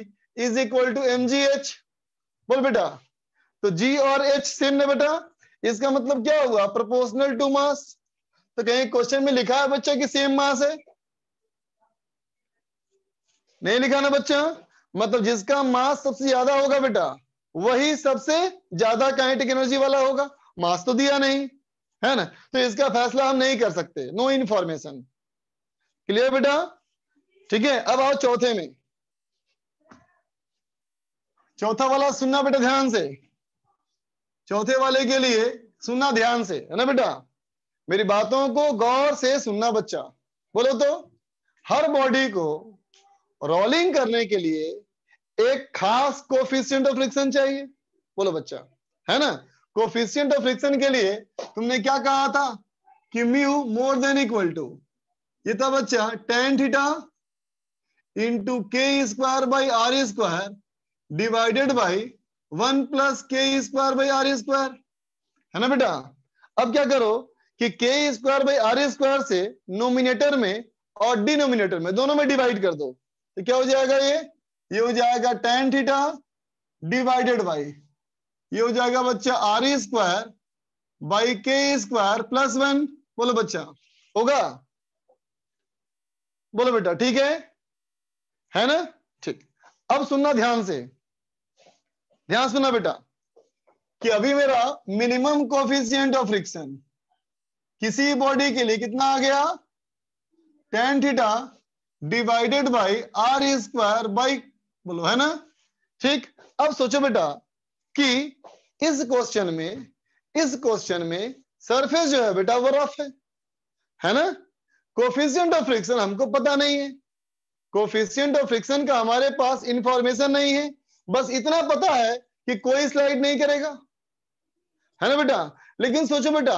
is equal to M G H बोल बेटा तो जी और एच सेम ने बेटा इसका मतलब क्या हुआ प्रोपोर्शनल टू मास तो कहीं क्वेश्चन में लिखा है बच्चा कि सेम मास है नहीं लिखा ना बच्चा मतलब जिसका मास सबसे ज्यादा होगा बेटा वही सबसे ज्यादा काइनेटिक एनर्जी वाला होगा मास तो दिया नहीं है ना तो इसका फैसला हम नहीं कर सकते नो इन्फॉर्मेशन क्लियर बेटा ठीक है अब आओ चौथे में चौथा वाला सुनना बेटा ध्यान से चौथे वाले के लिए सुनना ध्यान से है ना बेटा मेरी बातों को गौर से सुनना बच्चा बोलो तो हर बॉडी को रोलिंग करने के लिए एक खास कोफिशियंट ऑफ फ्रिक्शन चाहिए बोलो बच्चा है ना कोफिशियंट ऑफ फ्रिक्शन के लिए तुमने क्या कहा था कि mu more than equal to ये था बच्चा tan theta into K square by R square divided by one plus K square by R square है ना बेटा अब क्या करो कि K square by R square से नोमिनेटर में और डिनोमिनेटर में दोनों में डिवाइड कर दो तो क्या हो जाएगा ये ये हो जाएगा टेन थीटा डिवाइडेड बाई ये हो जाएगा बच्चा R square by K square plus one बोलो बच्चा होगा बोलो बेटा ठीक है है ना ठीक अब सुनना ध्यान से ध्यान सुना बेटा कि अभी मेरा मिनिमम कोफिशियंट ऑफ फ्रिक्शन किसी बॉडी के लिए कितना आ गया tan theta divided by R square by बोलो है ना ठीक अब सोचो बेटा कि इस क्वेश्चन में इस क्वेश्चन में सरफेस जो है बेटा वो रफ है है ना कोफिशियंट ऑफ फ्रिक्शन हमको पता नहीं है कोफिशियंट ऑफ फ्रिक्शन का हमारे पास इंफॉर्मेशन नहीं है बस इतना पता है कि कोई स्लाइड नहीं करेगा है ना बेटा लेकिन सोचो बेटा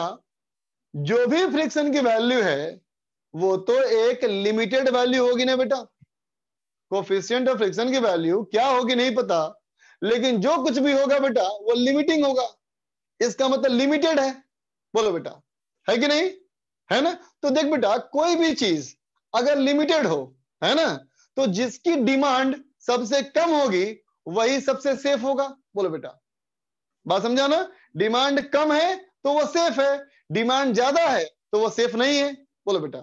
जो भी फ्रिक्शन की वैल्यू है वो तो एक लिमिटेड वैल्यू होगी ना बेटा कोफिशियंट ऑफ फ्रिक्शन की वैल्यू क्या होगी नहीं पता लेकिन जो कुछ भी होगा बेटा वो लिमिटिंग होगा इसका मतलब लिमिटेड है बोलो बेटा है कि नहीं है ना तो देख बेटा कोई भी चीज अगर लिमिटेड हो है ना तो जिसकी डिमांड सबसे कम होगी वही सबसे सेफ होगा बोलो बेटा बात समझा ना डिमांड कम है तो वो सेफ है डिमांड ज्यादा है तो वो सेफ नहीं है बोलो बेटा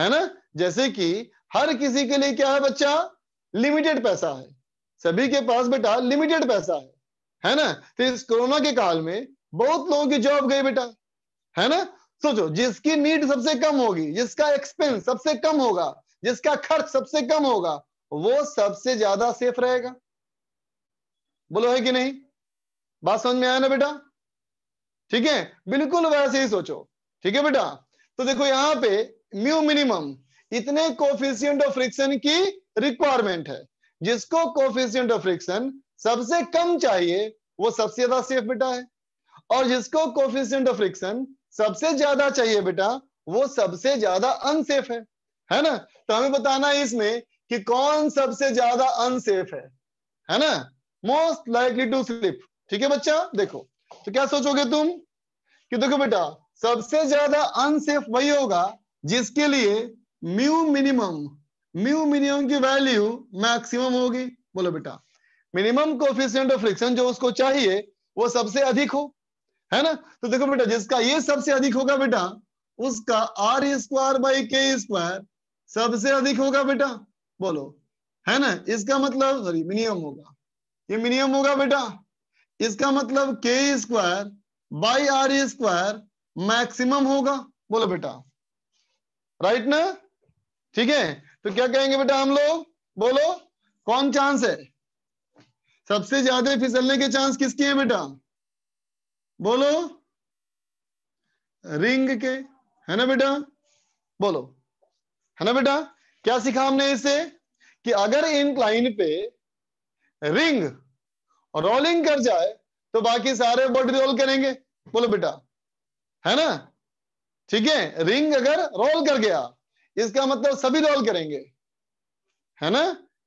है ना जैसे कि हर किसी के लिए क्या है बच्चा लिमिटेड पैसा है सभी के पास बेटा लिमिटेड पैसा है है ना तो इस कोरोना के काल में बहुत लोगों की जॉब गई बेटा है ना सोचो जिसकी नीड सबसे कम होगी जिसका एक्सपेंस सबसे कम होगा जिसका खर्च सबसे कम होगा वो सबसे ज्यादा सेफ रहेगा बोलो है कि नहीं बात समझ में आया ना बेटा ठीक है बिल्कुल वैसे ही सोचो ठीक है बेटा तो देखो यहां पे म्यू मिनिमम इतने कोफिशियंट ऑफ फ्रिक्शन की रिक्वायरमेंट है जिसको कोफिशियंट ऑफ फ्रिक्शन सबसे कम चाहिए वो सबसे ज्यादा सेफ बेटा है और जिसको कोफिशियंट ऑफ फ्रिक्शन सबसे ज्यादा चाहिए बेटा वो सबसे ज्यादा अनसेफ है है ना तो हमें बताना है इसमें कि कौन सबसे ज्यादा अनसेफ है है ना मोस्ट लाइकली टू स्लिप ठीक है बच्चा देखो तो क्या सोचोगे तुम कि देखो बेटा सबसे ज्यादा अनसेफ वही होगा जिसके लिए म्यू मिनिमम म्यू मिनिमम की वैल्यू मैक्सिमम होगी बोलो बेटा मिनिमम कोफिशियंट ऑफ फ्रिक्शन जो उसको चाहिए वो सबसे अधिक हो है ना तो देखो बेटा जिसका ये सबसे अधिक होगा बेटा उसका R square by K square सबसे अधिक होगा बेटा बोलो है ना इसका मतलब सॉरी मिनिमम होगा ये मिनिमम होगा बेटा इसका मतलब K square by R square maximum होगा बोलो बेटा राइट ना ठीक है तो क्या कहेंगे बेटा हम लोग बोलो कौन चांस है सबसे ज्यादा फिसलने के चांस किसके हैं बेटा बोलो रिंग के है ना बेटा बोलो है ना बेटा क्या सीखा हमने इसे कि अगर इंक्लाइन पे रिंग और रोलिंग कर जाए तो बाकी सारे बॉडी रोल करेंगे बोलो बेटा है ना ठीक है रिंग अगर रोल कर गया इसका मतलब सभी रोल करेंगे है ना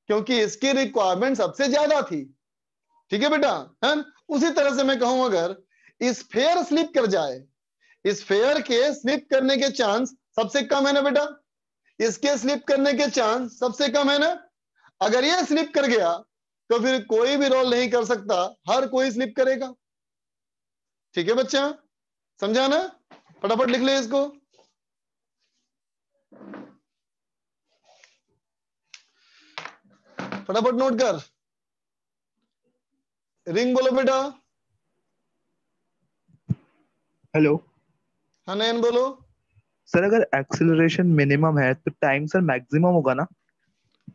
क्योंकि इसकी रिक्वायरमेंट सबसे ज्यादा थी ठीक है बेटा है उसी तरह से मैं कहूं अगर इस फेयर स्लिप कर जाए इस फेयर के स्लिप करने के चांस सबसे कम है ना बेटा इसके स्लिप करने के चांस सबसे कम है ना अगर ये स्लिप कर गया तो फिर कोई भी रोल नहीं कर सकता हर कोई स्लिप करेगा ठीक है बच्चा समझा ना फटाफट लिख ले इसको फटाफट नोट कर रिंग बोलो बेटा हेलो हाँ नयन बोलो सर अगर एक्सेलरेशन मिनिमम है तो टाइम सर मैक्सिमम होगा ना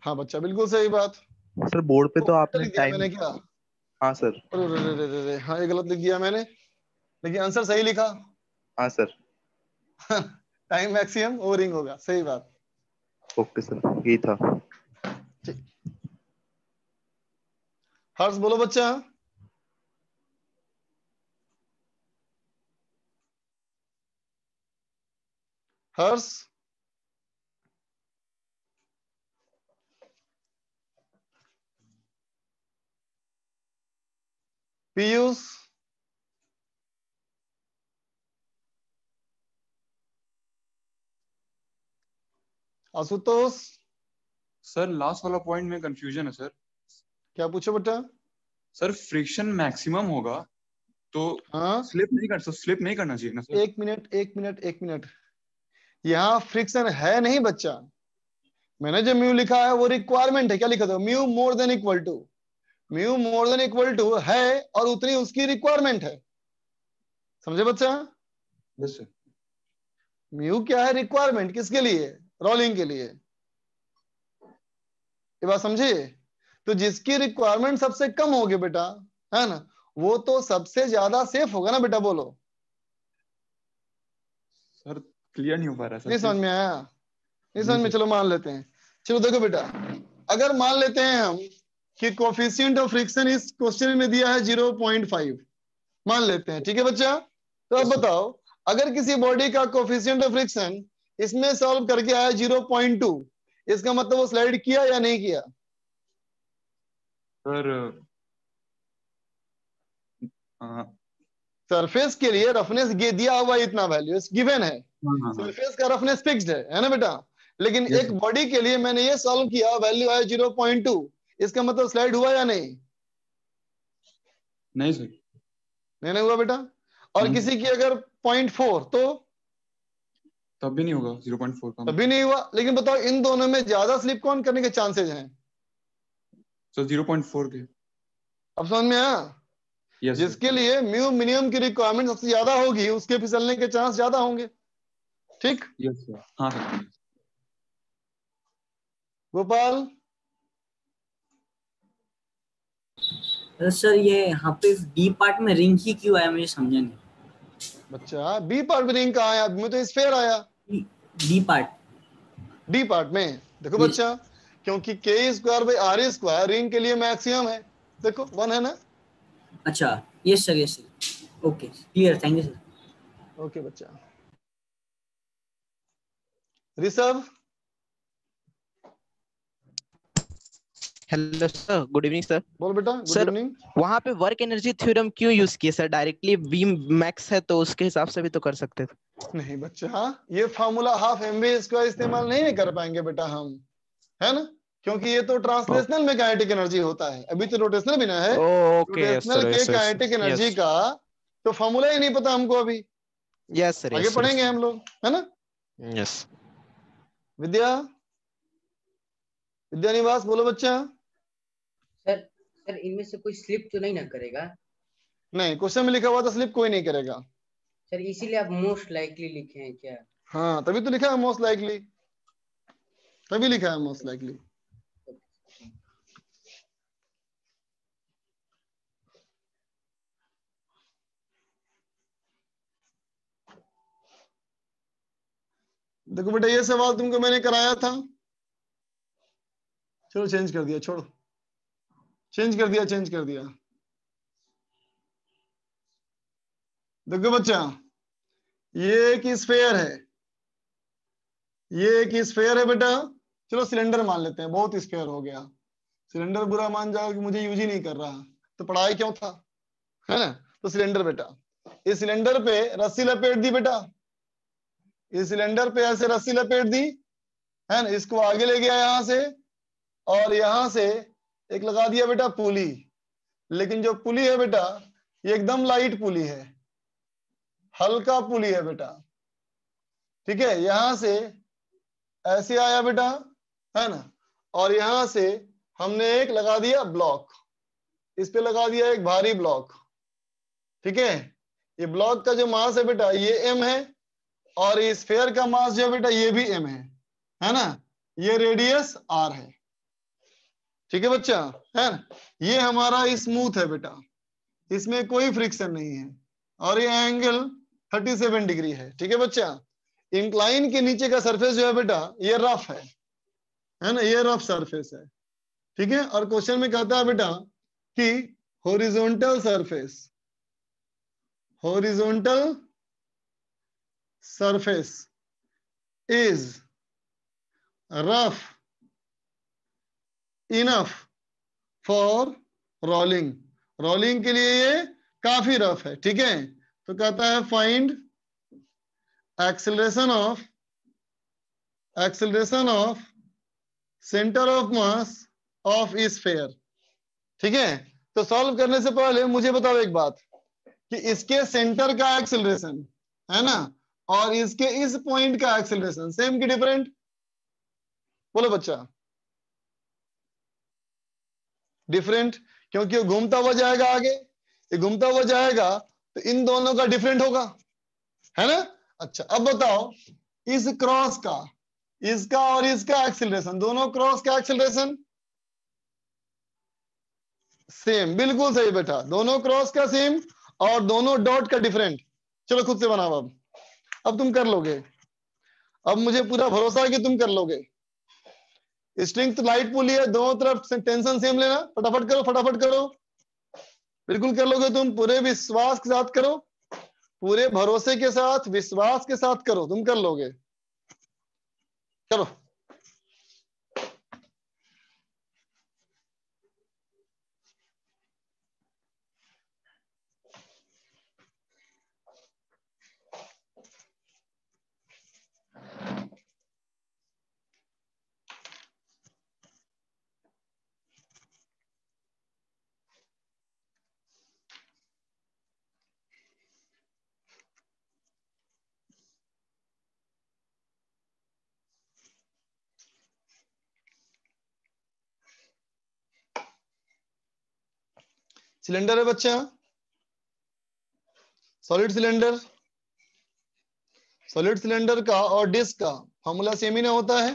हाँ बच्चा बिल्कुल सही बात सर बोर्ड पे तो, तो आपने टाइम मैंने क्या हाँ सर हाँ ये गलत लिख दिया मैंने लेकिन आंसर सही लिखा हाँ सर टाइम मैक्सिमम ओवरिंग होगा सही बात ओके सर ये था हर्ष बोलो बच्चा हर्ष पीयूष आशुतोष सर लास्ट वाला पॉइंट में कंफ्यूजन है सर क्या पूछो बेटा सर फ्रिक्शन मैक्सिमम होगा तो हाँ? स्लिप नहीं कर सर तो स्लिप नहीं करना चाहिए ना सर एक मिनट एक मिनट एक मिनट यहाँ फ्रिक्शन है नहीं बच्चा मैंने जो म्यू लिखा है वो रिक्वायरमेंट है क्या लिखा था mu more than equal to mu more than equal to है और उतनी उसकी रिक्वायरमेंट है समझे बच्चा yes, म्यू क्या है रिक्वायरमेंट किसके लिए रोलिंग के लिए ये बात समझिए तो जिसकी रिक्वायरमेंट सबसे कम होगी बेटा है ना वो तो सबसे ज्यादा सेफ होगा ना बेटा बोलो सर क्लियर नहीं हो पा रहा सर नहीं समझ में आया नहीं समझ में चलो मान लेते हैं चलो देखो बेटा अगर मान लेते हैं हम कि कोफिशियंट ऑफ फ्रिक्शन इस क्वेश्चन में दिया है 0.5 मान लेते हैं ठीक है बच्चा तो अब बताओ अगर किसी बॉडी का कोफिशियंट ऑफ फ्रिक्शन इसमें सॉल्व करके आया जीरो पॉइंट टू इसका मतलब वो स्लाइड किया या नहीं किया सर सरफेस uh, uh, के लिए रफनेस दिया हुआ इतना वैल्यू गिवन है सरफेस हाँ, हाँ, हाँ। का रफनेस फिक्स्ड है है ना बेटा लेकिन एक बॉडी के लिए मैंने ये सॉल्व किया वैल्यू आया जीरो पॉइंट टू इसका मतलब स्लाइड हुआ या नहीं नहीं सर नहीं नहीं हुआ बेटा और किसी की अगर पॉइंट फोर तो तब भी नहीं होगा जीरो पॉइंट फोर का तभी नहीं हुआ लेकिन बताओ इन दोनों में ज्यादा स्लिप कौन करने के चांसेज हैं सर जीरो पॉइंट फोर के अब समझ में आया yes, जिसके लिए म्यू मिनिमम की रिक्वायरमेंट सबसे ज्यादा होगी उसके फिसलने के चांस ज्यादा होंगे ठीक सर हाँ गोपाल तो सर ये यहाँ पे बी पार्ट में रिंग ही क्यों आया मुझे समझा नहीं अच्छा बी पार्ट में रिंग कहाँ आया मुझे तो स्पेयर आया डी पार्ट डी पार्ट में देखो बच्चा क्योंकि K square by R square ring के लिए मैक्सिमम है देखो वन है ना अच्छा yes sir yes sir okay clear thank you sir okay बच्चा Rishabh hello sir good evening sir बोल बेटा सर वहाँ पे वर्क एनर्जी थ्योरम क्यों यूज किए सर डायरेक्टली वी मैक्स है तो उसके हिसाब से भी तो कर सकते थे नहीं बच्चा हाँ ये फॉर्मूला हाफ एम बी इसका इस्तेमाल नहीं कर पाएंगे बेटा हम है ना क्योंकि ये तो ट्रांसलेशनल में काइनेटिक एनर्जी होता है अभी तो रोटेशनल भी ना है रोटेशनल के काइनेटिक एनर्जी का तो फॉर्मूला ही नहीं पता हमको अभी यस सर आगे पढ़ेंगे हम लोग है ना यस विद्या विद्या निवास बोलो बच्चा सर सर इनमें से कोई स्लिप तो नहीं ना करेगा नहीं क्वेश्चन में लिखा हुआ तो स्लिप कोई नहीं करेगा सर इसीलिए आप मोस्ट लाइकली लिखे हैं क्या हाँ तभी तो लिखा है मोस्ट लाइकली तभी लिखा है मोस्ट लाइकली देखो बेटा ये सवाल तुमको मैंने कराया था चलो चेंज कर दिया छोड़ो चेंज कर दिया चेंज कर दिया देखो बच्चा ये एक स्पेयर है ये एक स्पेयर है बेटा चलो सिलेंडर मान लेते हैं बहुत स्पेयर हो गया सिलेंडर बुरा मान जाओ कि मुझे यूज ही नहीं कर रहा तो पढ़ाई क्यों था है ना तो सिलेंडर बेटा इस सिलेंडर पे रस्सी लपेट दी बेटा इस सिलेंडर पे ऐसे रस्सी लपेट दी है ना इसको आगे ले गया यहां से और यहां से एक लगा दिया बेटा पुली लेकिन जो पुली है बेटा ये एकदम लाइट पुली है हल्का पुली है बेटा ठीक है यहां से ऐसे आया बेटा है ना और यहां से हमने एक लगा दिया ब्लॉक इस पे लगा दिया एक भारी ब्लॉक ठीक है ये ब्लॉक का जो मास है बेटा ये एम है और इस फेयर का मास जो है बेटा ये भी एम है है ना ये रेडियस आर है ठीक है बच्चा है ना ये हमारा स्मूथ है बेटा इसमें कोई फ्रिक्शन नहीं है और ये एंगल 37 डिग्री है ठीक है बच्चा इंक्लाइन के नीचे का सरफेस जो है बेटा ये रफ है है ना ये रफ सरफेस है ठीक है और क्वेश्चन में कहता है बेटा कि horizontal surface horizontal surface is rough enough for rolling rolling के लिए ये काफी रफ है ठीक है तो कहता है find acceleration of acceleration of centre of mass of sphere ठीक है तो सॉल्व करने से पहले मुझे बताओ एक बात कि इसके सेंटर का एक्सेलरेशन है ना और इसके इस पॉइंट का एक्सेलरेशन सेम की डिफरेंट बोलो बच्चा डिफरेंट क्योंकि वो घूमता हुआ जाएगा आगे ये घूमता हुआ जाएगा तो इन दोनों का डिफरेंट होगा है ना अच्छा अब बताओ इस क्रॉस का इसका और इसका एक्सिलेशन दोनों क्रॉस का एक्सिलेशन सेम बिल्कुल सही बेटा दोनों क्रॉस का सेम और दोनों डॉट का डिफरेंट चलो खुद से बनाओ अब अब तुम कर लोगे अब मुझे पूरा भरोसा है कि तुम कर लोगे स्ट्रिंग तो लाइट पुली है दोनों तरफ से टेंशन सेम लेना फटाफट करो फटाफट करो बिल्कुल कर लोगे तुम पूरे विश्वास के साथ करो पूरे भरोसे के साथ विश्वास के साथ करो तुम कर लोगे चलो सिलेंडर है बच्चे सॉलिड सिलेंडर सॉलिड सिलेंडर का और डिस्क का फॉर्मूला सेम ही ना होता है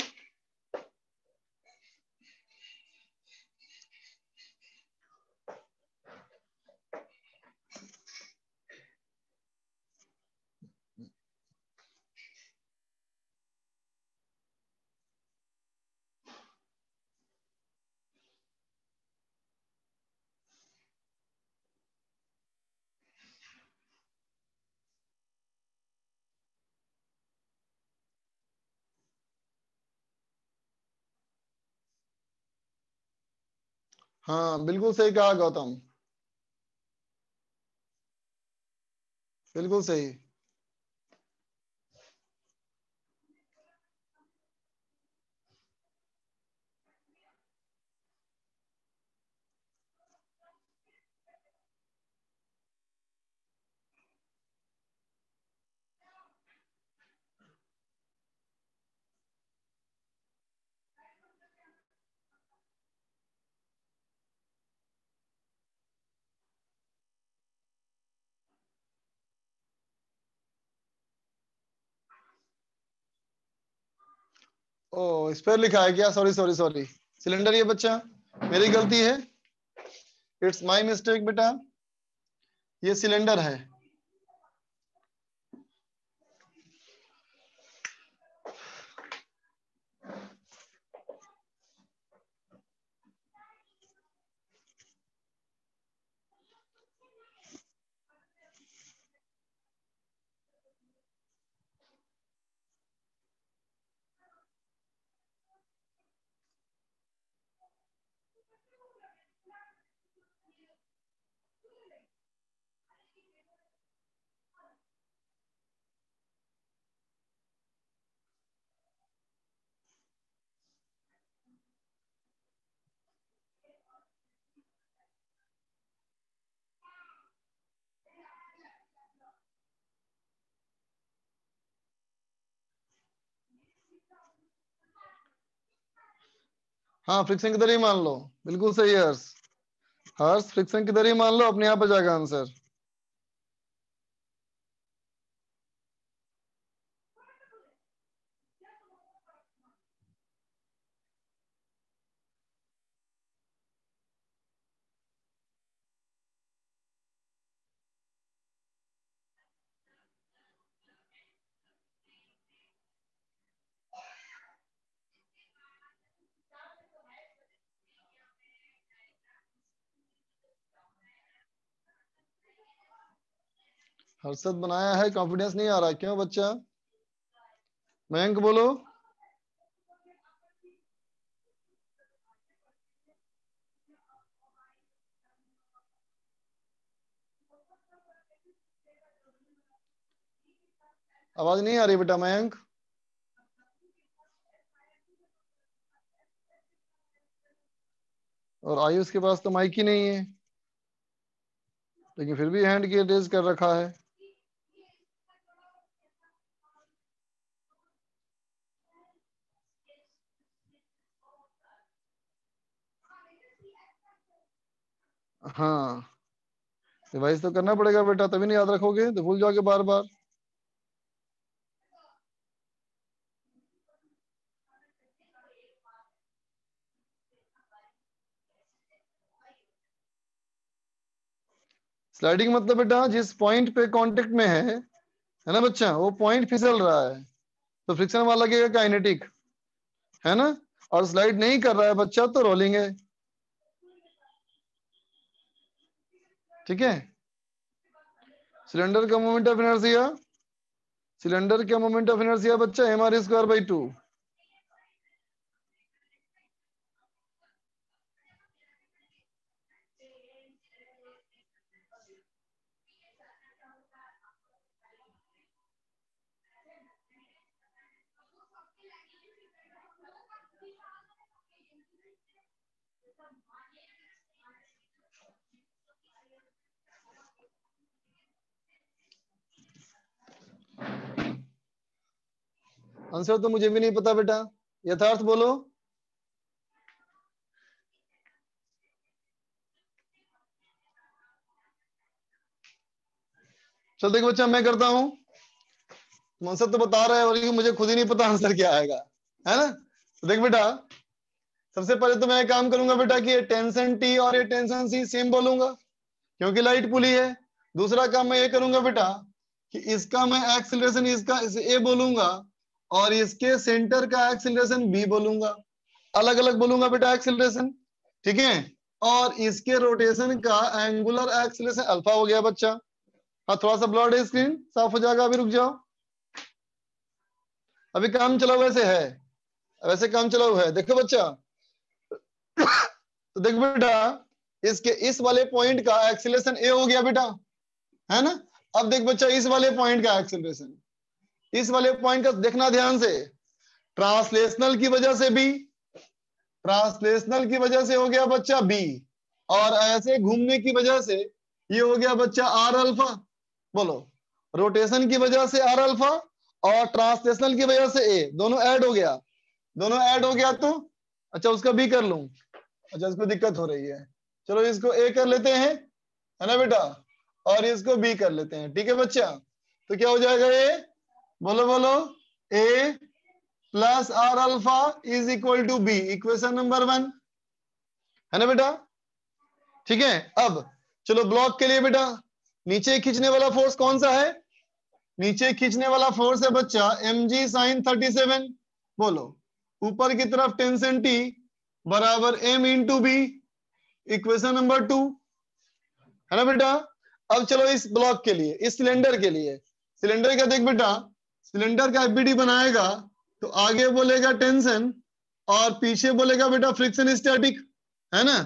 हाँ बिल्कुल सही कहा गौतम बिल्कुल सही ओ इस लिखा है क्या सॉरी सॉरी सॉरी सिलेंडर ये बच्चा मेरी गलती है इट्स माई मिस्टेक बेटा ये सिलेंडर है हाँ फ्रिक्शन किधर ही मान लो बिल्कुल सही है हर्ष हर्ष फ्रिक्शन किधर ही मान लो अपने यहाँ पर जाएगा आंसर हर्षद बनाया है कॉन्फिडेंस नहीं आ रहा क्यों बच्चा मयंक बोलो आवाज नहीं आ रही बेटा मयंक और आयुष के पास तो माइक ही नहीं है लेकिन फिर भी हैंड की रेज कर रखा है हाँ रिवाइज तो करना पड़ेगा बेटा तभी नहीं याद रखोगे तो भूल जाओगे बार बार स्लाइडिंग मतलब बेटा जिस पॉइंट पे कांटेक्ट में है है ना बच्चा वो पॉइंट फिसल रहा है तो फ्रिक्शन वाला लगेगा काइनेटिक है ना और स्लाइड नहीं कर रहा है बच्चा तो रोलिंग है ठीक है सिलेंडर का मोमेंट ऑफ इनर्सिया सिलेंडर का मोमेंट ऑफ इनर्सिया बच्चा M R square by two answer तो मुझे भी नहीं पता बेटा यथार्थ बोलो चल देखो बच्चा मैं करता हूं आंसर तो बता रहे हो और मुझे खुद ही नहीं पता आंसर क्या आएगा है ना तो देख बेटा सबसे पहले तो मैं काम करूंगा बेटा कि ये टेंशन टी और ये टेंशन सी सेम बोलूंगा क्योंकि लाइट पुली है दूसरा काम मैं ये करूंगा बेटा कि इसका मैं एक्सिलेशन इसका इसे ए बोलूंगा और इसके सेंटर का एक्सिलेशन बी बोलूंगा अलग अलग बोलूंगा बेटा एक्सिलेशन ठीक है और इसके रोटेशन का एंगुलर एक्सिलेशन अल्फा हो गया बच्चा हाँ थोड़ा सा ब्लॉड है स्क्रीन साफ हो जाएगा अभी रुक जाओ अभी काम चला वैसे है वैसे काम चला हुआ है देखो बच्चा तो देखो बेटा इसके इस वाले पॉइंट का एक्सिलेशन ए हो गया बेटा है ना अब देख बच्चा इस वाले पॉइंट का एक्सिलेशन इस वाले पॉइंट का देखना ध्यान से ट्रांसलेशनल की वजह से बी ट्रांसलेशनल की वजह से हो गया बच्चा बी और ऐसे घूमने की वजह से ये हो गया बच्चा आर अल्फा बोलो रोटेशन की वजह से आर अल्फा और ट्रांसलेशनल की वजह से ए दोनों ऐड हो गया दोनों ऐड हो गया तो अच्छा उसका बी कर लू अच्छा इसको दिक्कत हो रही है चलो इसको ए कर लेते हैं है ना बेटा और इसको बी कर लेते हैं ठीक है बच्चा तो क्या हो जाएगा ये बोलो बोलो A plus R alpha is equal to B equation number one है ना बेटा ठीक है अब चलो ब्लॉक के लिए बेटा नीचे खींचने वाला फोर्स कौन सा है नीचे खींचने वाला फोर्स है बच्चा M G sine thirty seven बोलो ऊपर की तरफ टेन सेंटी बराबर M into B equation number two है ना बेटा अब चलो इस ब्लॉक के लिए इस सिलेंडर के लिए सिलेंडर का देख बेटा सिलेंडर का एफबीडी बनाएगा तो आगे बोलेगा टेंशन और पीछे बोलेगा बेटा फ्रिक्शन स्टैटिक है ना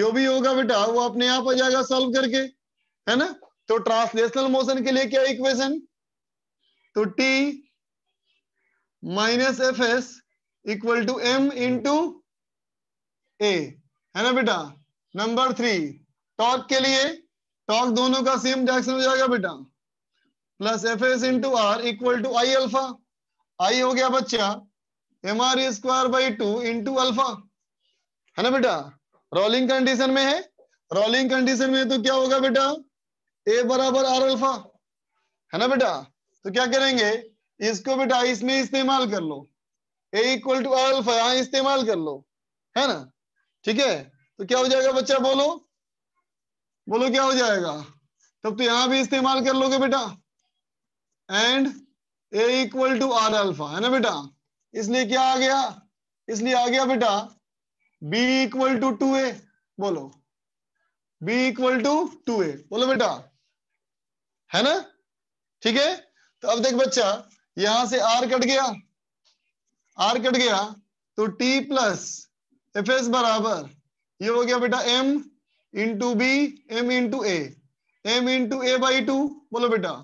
जो भी होगा बेटा वो अपने आप आ जाएगा सॉल्व करके है ना तो ट्रांसलेशनल मोशन के लिए क्या इक्वेशन तो T minus F S equal to M into A है ना बेटा नंबर थ्री टॉक के लिए टॉक दोनों का सेम डायरेक्शन हो जाएगा बेटा plus F S into R equal to I alpha I हो गया बच्चा M R square by two into alpha है ना बेटा रोलिंग कंडीशन में है रोलिंग कंडीशन में तो क्या होगा बेटा ए बराबर आर अल्फा है ना बेटा तो क्या करेंगे इसको बेटा इसमें इस्तेमाल कर लो A equal to R alpha यहां इस्तेमाल कर लो है ना ठीक है तो क्या हो जाएगा बच्चा बोलो बोलो क्या हो जाएगा तब तो यहां भी इस्तेमाल कर लोगे बेटा and A equal to R alpha है ना बेटा इसलिए क्या आ गया इसलिए आ गया बेटा B equal to two A बोलो B equal to two A बोलो बेटा है ना ठीक है तो अब देख बच्चा यहां से आर कट गया आर कट गया तो टी प्लस एफ एस बराबर ये हो गया बेटा M into B M into A M into A by two बोलो बेटा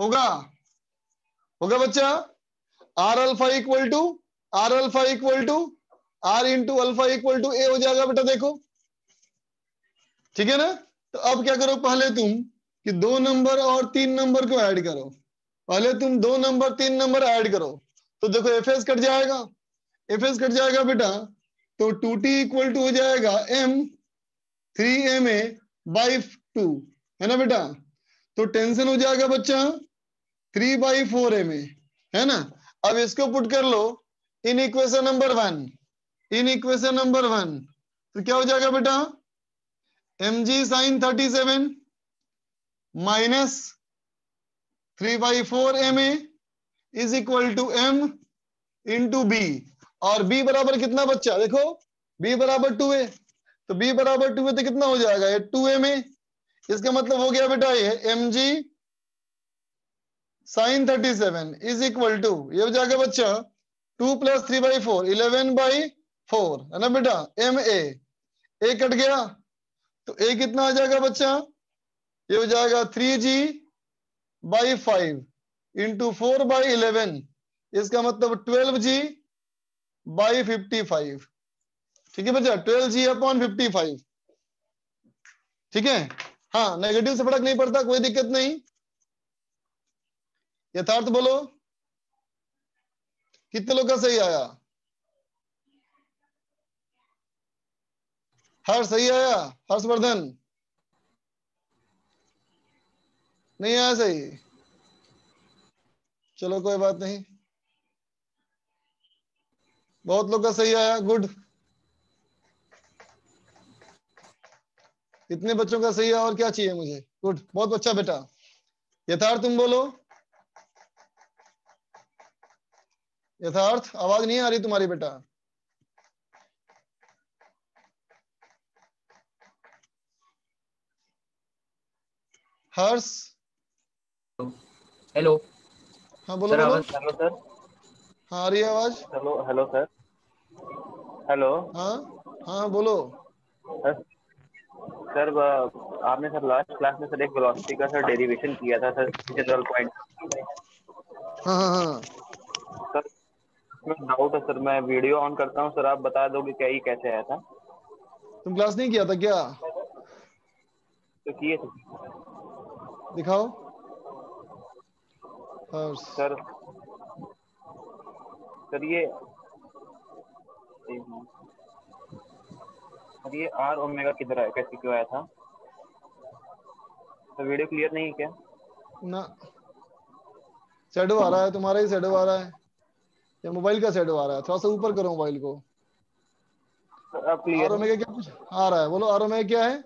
होगा हो गया बच्चा R alpha equal to R alpha equal to R into alpha equal to A हो जाएगा बेटा देखो ठीक है ना तो अब क्या करो पहले तुम कि दो नंबर और तीन नंबर को ऐड करो पहले तुम दो नंबर तीन नंबर ऐड करो तो देखो एफ एस कट जाएगा एफ एस कट जाएगा बेटा तो टू टी इक्वल टू हो जाएगा M three M A by two है ना बेटा तो टेंशन हो जाएगा बच्चा three by four M A है ना अब इसको पुट कर लो in equation number one in equation number one तो क्या हो जाएगा बेटा M G sine thirty seven minus three by four M A is equal to M into B और बी बराबर कितना बच्चा देखो बी बराबर टू ए तो बी बराबर टू ए तो कितना हो जाएगा टू एम ए इसका मतलब हो गया बेटा ये M G sine thirty seven is equal to ये जाके बच्चा two plus three by four eleven by four है ना बेटा एम ए ए कट गया तो ए कितना आ जाएगा बच्चा ये हो जाएगा three G by five into four by eleven इसका मतलब twelve G by fifty five ठीक है बच्चा twelve G upon fifty five ठीक है हाँ नेगेटिव से फर्क नहीं पड़ता कोई दिक्कत नहीं यथार्थ बोलो कितने लोग का सही आया हर सही आया हर्षवर्धन नहीं आया सही चलो कोई बात नहीं बहुत लोग का सही आया गुड इतने बच्चों का सही है और क्या चाहिए मुझे गुड बहुत अच्छा बेटा यथार्थ तुम बोलो यथार्थ आवाज नहीं आ रही तुम्हारी बेटा हर्ष हेलो हाँ बोलो हेलो सर हाँ आ रही आवाज हेलो हेलो सर हेलो हाँ हाँ बोलो सर आपने सर लास्ट क्लास में सर एक वेलोसिटी का सर डेरिवेशन किया था सर जनरल पॉइंट हाँ हाँ, हाँ। इसमें डाउट है सर मैं वीडियो ऑन करता हूँ सर आप बता दोगे क्या ही कैसे आया था तुम क्लास नहीं किया था क्या तो किए थे दिखाओ और... सर सर ये सर ये आर ओमेगा किधर आया कैसे क्यों आया था तो वीडियो क्लियर नहीं है क्या ना शेडो आ रहा है तुम्हारा ही शेडो आ रहा है या मोबाइल का सेट आ रहा है थोड़ा सा ऊपर करो मोबाइल को आर ओमेगा क्या कुछ आ रहा है बोलो आर ओमेगा क्या है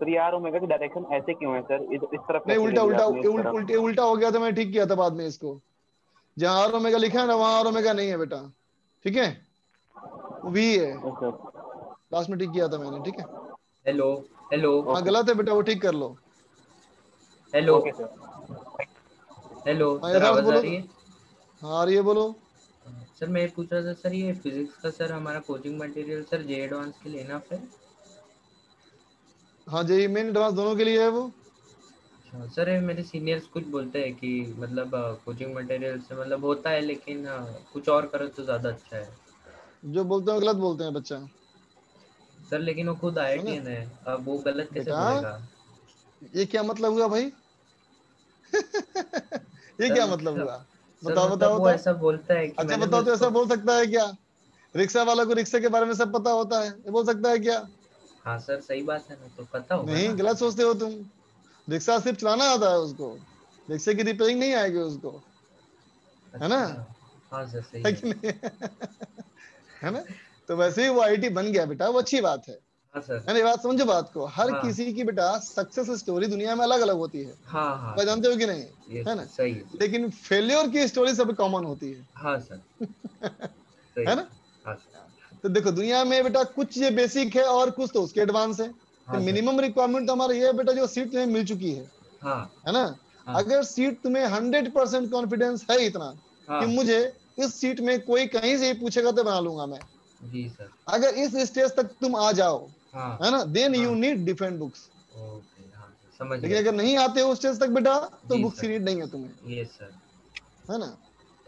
सर यार ओमेगा की डायरेक्शन ऐसे क्यों है सर इस तरफ नहीं उल्टा उल्टा उल्टा उल्टा हो गया था ठीक किया था बाद में इसको जहां आर ओमेगा लिखा है ना वहां आर ओमेगा नहीं है बेटा ठीक है वी है लास्ट में ठीक किया था मैंने ठीक है हेलो हेलो हाँ, गलत है बेटा वो ठीक कर लो हेलो हाँ, हेलो हाँ ये बोलो सर मैं पूछ रहा था सर ये फिजिक्स का सर हमारा coaching material sir J advance के लिए इनफ है हाँ जेई मेन एडवांस दोनों के लिए है वो अच्छा, सर मेरे सीनियर्स कुछ बोलते हैं कि मतलब कोचिंग मटेरियल से मतलब होता है लेकिन कुछ और करो तो ज्यादा अच्छा है जो बोलते हैं गलत बोलते हैं बच्चा सर लेकिन वो खुद आई टी है अब वो गलत कैसे बोलेगा ये क्या मतलब हुआ भाई ये क्या मतलब, मतलब हुआ बताओ मतलब बताओ वो ऐसा बोलता है अच्छा बताओ तो ऐसा बोल सकता है क्या रिक्शा वाला को रिक्शा के बारे में सब पता होता है बोल सकता है क्या हाँ सर सही बात है ना तो पता होगा नहीं गलत सोचते हो तुम रिक्शा सिर्फ चलाना आता है उसको रिक्शे की रिपेयरिंग नहीं आएगी उसको है ना अच्छा। हाँ सर सही है, है ना तो वैसे ही वो आईटी बन गया बेटा वो अच्छी बात है हाँ सर बात समझो बात को हर हाँ। किसी की बेटा सक्सेस स्टोरी दुनिया में अलग अलग होती है हाँ, हाँ, जानते हो कि नहीं है ना सही है। लेकिन फेलियर की स्टोरी सब कॉमन होती है हाँ, सर। है ना हाँ, तो देखो दुनिया में बेटा कुछ ये बेसिक है और कुछ तो उसके एडवांस है हाँ, तो मिनिमम रिक्वायरमेंट तो हमारा ये है बेटा जो सीट तुम्हें मिल चुकी है हाँ, है ना हाँ। अगर सीट तुम्हें हंड्रेड परसेंट कॉन्फिडेंस है इतना हाँ। कि मुझे इस सीट में कोई कहीं से पूछेगा तो बना लूंगा मैं जी सर अगर इस स्टेज तक तुम आ जाओ हाँ। है ना then you need different books लेकिन अगर नहीं आते उस स्टेज तक बेटा तो बुक्स रीड नहीं है तुम्हें यस सर है ना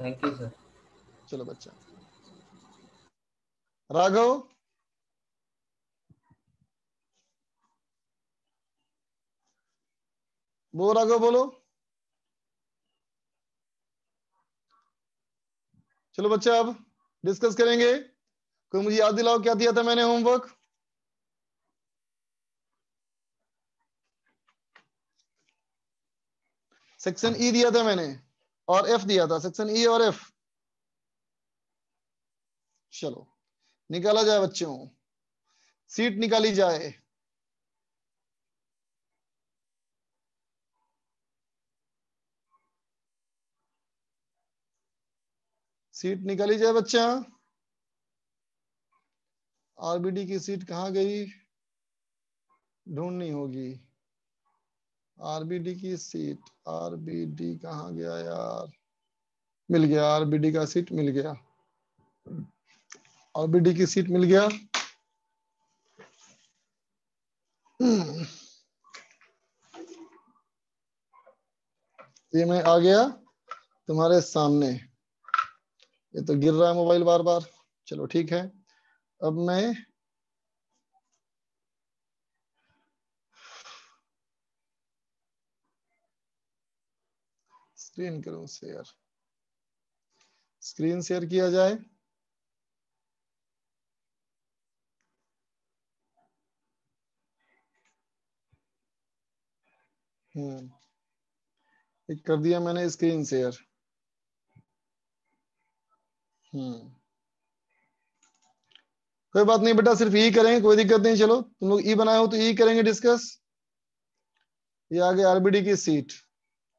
थैंक यू सर चलो बच्चा राघव वो राघव बोलो चलो बच्चा अब डिस्कस करेंगे कोई मुझे याद दिलाओ क्या दिया था मैंने होमवर्क सेक्शन ई हाँ। e दिया था मैंने और एफ दिया था सेक्शन ई e और एफ चलो निकाला जाए बच्चों सीट निकाली जाए सीट निकाली जाए बच्चा आरबीडी की सीट कहाँ गई ढूंढनी होगी आरबीडी की सीट आरबीडी कहा गया यार मिल गया आरबीडी का सीट मिल गया आरबीडी की सीट मिल गया ये मैं आ गया तुम्हारे सामने ये तो गिर रहा है मोबाइल बार बार चलो ठीक है अब मैं स्क्रीन करो शेयर स्क्रीन शेयर किया जाए हम्म कर दिया मैंने स्क्रीन शेयर हम्म कोई बात नहीं बेटा सिर्फ ई करेंगे कोई दिक्कत नहीं चलो तुम लोग ई बनाए हो तो ई करेंगे डिस्कस ये आगे आरबीडी की सीट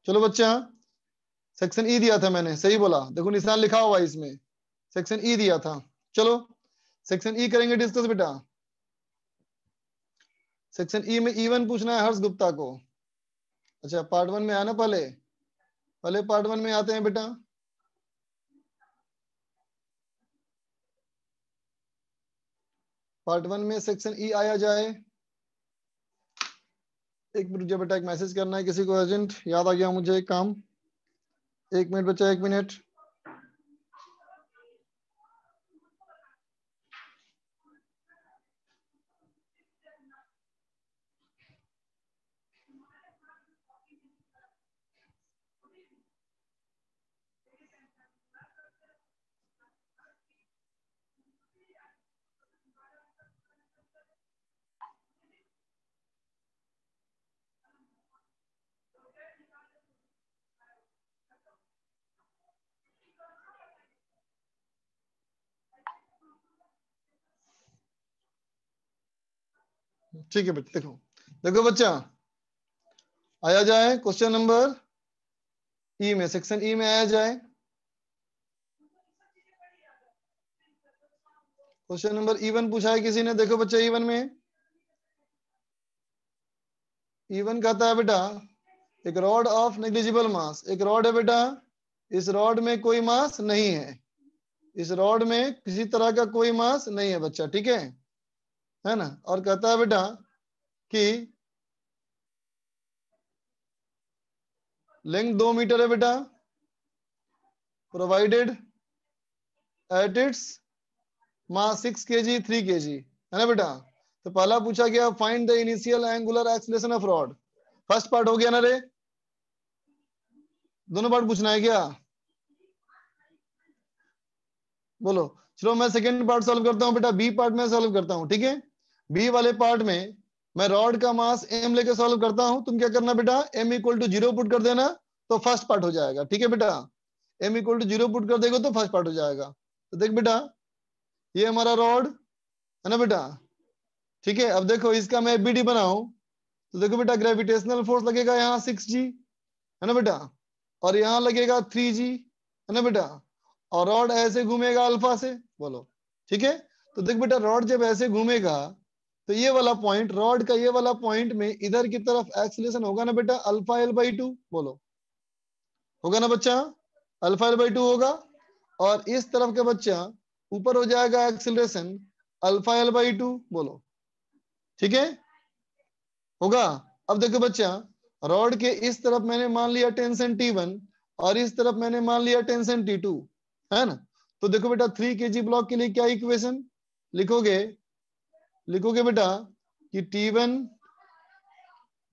चलो बच्चे हाँ सेक्शन ई e दिया था मैंने सही बोला देखो निशान लिखा हुआ है इसमें सेक्शन ई e दिया था चलो सेक्शन ई e करेंगे डिस्कस बेटा सेक्शन ई में इवन पूछना है हर्ष गुप्ता को अच्छा पार्ट वन में आना पहले पहले पार्ट वन में आते हैं बेटा पार्ट वन में सेक्शन ई आया जाए एक मिनट बेटा एक मैसेज करना है किसी को अर्जेंट याद आ गया मुझे एक काम एक मिनट बचा एक मिनट ठीक है बेटा देखो देखो बच्चा आया जाए क्वेश्चन नंबर ई में सेक्शन ई e में आया जाए क्वेश्चन नंबर ईवन पूछा है किसी ने देखो बच्चा ईवन e में ईवन e कहता है बेटा एक रॉड ऑफ नेग्लिजिबल मास एक रॉड है बेटा इस रॉड में कोई मास नहीं है इस रॉड में किसी तरह का कोई मास नहीं है बच्चा ठीक है है ना और कहता है बेटा कि लेंथ दो मीटर है बेटा provided at its mass six K G three के जी है ना बेटा तो पहला पूछा गया find the initial angular acceleration of rod first part हो गया ना रे दोनों पार्ट पूछना है क्या बोलो चलो मैं सेकेंड पार्ट सॉल्व करता हूँ बेटा बी पार्ट में सॉल्व करता हूँ ठीक है बी वाले पार्ट में मैं रॉड का मास एम लेके सॉल्व करता हूं तुम क्या करना बेटा M equal to zero put कर देना तो फर्स्ट पार्ट हो जाएगा ठीक है बेटा M equal to zero put कर देगा तो फर्स्ट पार्ट हो जाएगा तो देख बेटा ये हमारा रॉड है ना बेटा ठीक है अब देखो इसका मैं बी डी बनाऊ तो देखो बेटा ग्रेविटेशनल फोर्स लगेगा यहाँ सिक्स जी है ना बेटा और यहाँ लगेगा थ्री जी है ना बेटा और रॉड ऐसे घूमेगा अल्फा से बोलो ठीक है तो देख बेटा रॉड जब ऐसे घूमेगा तो ये वाला पॉइंट रॉड का ये वाला पॉइंट में इधर की तरफ एक्सलेशन होगा ना बेटा अल्फा एल बाई टू बोलो होगा ना बच्चा अल्फा एल बाई टू होगा और इस तरफ का बच्चा ऊपर हो जाएगा acceleration alpha L by two बोलो ठीक है होगा अब देखो बच्चा रॉड के इस तरफ मैंने मान लिया टेंशन टी वन और इस तरफ मैंने मान लिया टेंशन टी टू है ना तो देखो बेटा थ्री के जी ब्लॉक के लिए क्या इक्वेशन लिखोगे लिखोगे बेटा कि T one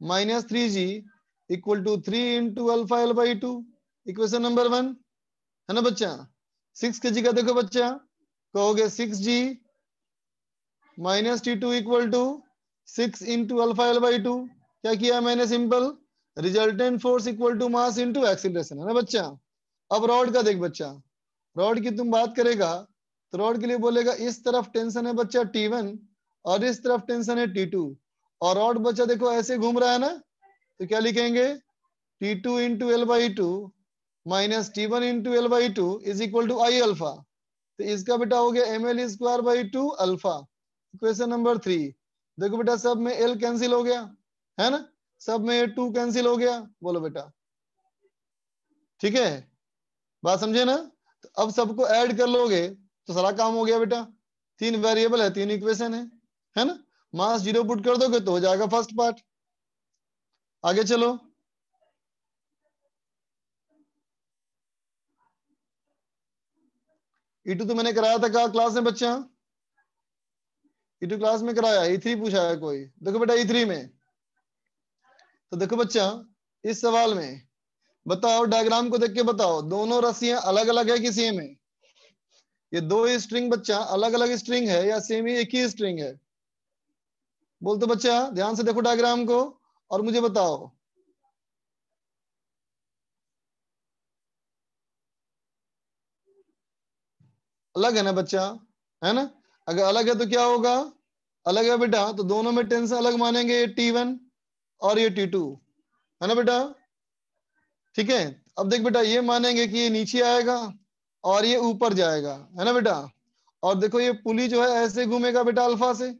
minus three G equal to three into alpha L by two equation number one है ना बच्चा सिक्स के जी का देखो बच्चा कहोगे six G minus T two equal to six into alpha L by two क्या किया मैंने simple resultant force equal to mass into acceleration है ना बच्चा अब रॉड का देख बच्चा रॉड की तुम बात करेगा तो रॉड के लिए बोलेगा इस तरफ टेंशन है बच्चा टी वन और इस तरफ टेंशन है टी टू और रॉड बच्चा देखो ऐसे घूम रहा है ना तो क्या लिखेंगे T two into L by two minus T one into L by two is equal to I alpha तो इसका बेटा हो गया M L square by two alpha question number three देखो बेटा सब में एल कैंसिल हो गया है ना सब में टू कैंसिल हो गया बोलो बेटा ठीक है बात समझे ना तो अब सबको ऐड कर लोगे तो सारा काम हो गया बेटा तीन वेरिएबल है तीन इक्वेशन है है ना मास जीरो पुट कर दोगे तो हो जाएगा फर्स्ट पार्ट आगे चलो ई e तो मैंने कराया था क्लास में बच्चा ई e क्लास में कराया ई e थ्री पूछा है कोई देखो बेटा ई थ्री में तो देखो बच्चा इस सवाल में बताओ डायग्राम को देख के बताओ दोनों रस्सियां अलग अलग है कि सेम है ये दो स्ट्रिंग बच्चा अलग अलग स्ट्रिंग है या सेम ही एक ही स्ट्रिंग है बोल बच्चा ध्यान से देखो डायग्राम को और मुझे बताओ अलग है ना बच्चा है ना अगर अलग है तो क्या होगा अलग है बेटा तो दोनों में टेंस अलग मानेंगे ये टी वन और ये टी टू है ना बेटा ठीक है अब देख बेटा ये मानेंगे कि ये नीचे आएगा और ये ऊपर जाएगा है ना बेटा और देखो ये पुली जो है ऐसे घूमेगा बेटा अल्फा से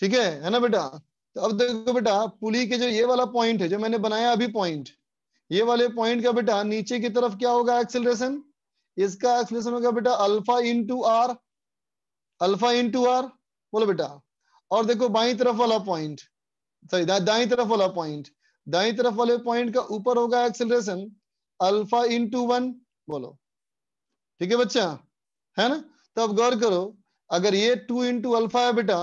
ठीक है है ना बेटा तो अब देखो बेटा पुली के जो ये वाला पॉइंट है जो मैंने बनाया अभी पॉइंट ये वाले पॉइंट का बेटा नीचे की तरफ क्या होगा एक्सेलरेशन इसका एक्सेलरेशन होगा बेटा alpha into R alpha into R बोलो बेटा और देखो बाई तरफ वाला पॉइंट सॉरी दा, दाई तरफ वाला पॉइंट दाई तरफ वाले पॉइंट का ऊपर होगा एक्सेलरेशन अल्फा इंटू वन बोलो ठीक है बच्चा है ना तो अब गौर करो अगर ये टू इंटू अल्फा है बेटा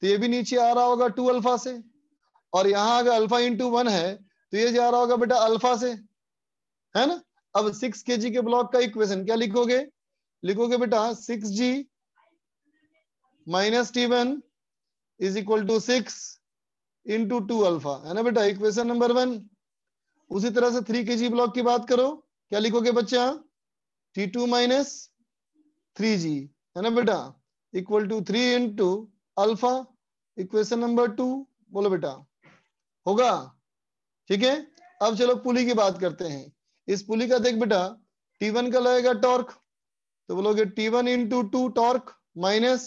तो ये भी नीचे आ रहा होगा टू अल्फा से और यहाँ अगर अल्फा इंटू वन है तो ये जा रहा होगा बेटा अल्फा से है ना अब सिक्स के जी के ब्लॉक का इक्वेशन क्या लिखोगे लिखोगे बेटा six G minus T one is equal to six into two alpha है ना बेटा इक्वेशन नंबर वन उसी तरह से थ्री के जी ब्लॉक की बात करो क्या लिखोगे बच्चा T two minus three G है ना बेटा equal to three into alpha equation number two बोलो बेटा होगा ठीक है अब चलो पुली की बात करते हैं इस पुली का देख बेटा टी वन का लगेगा टॉर्क तो बोलोगे T one into two torque minus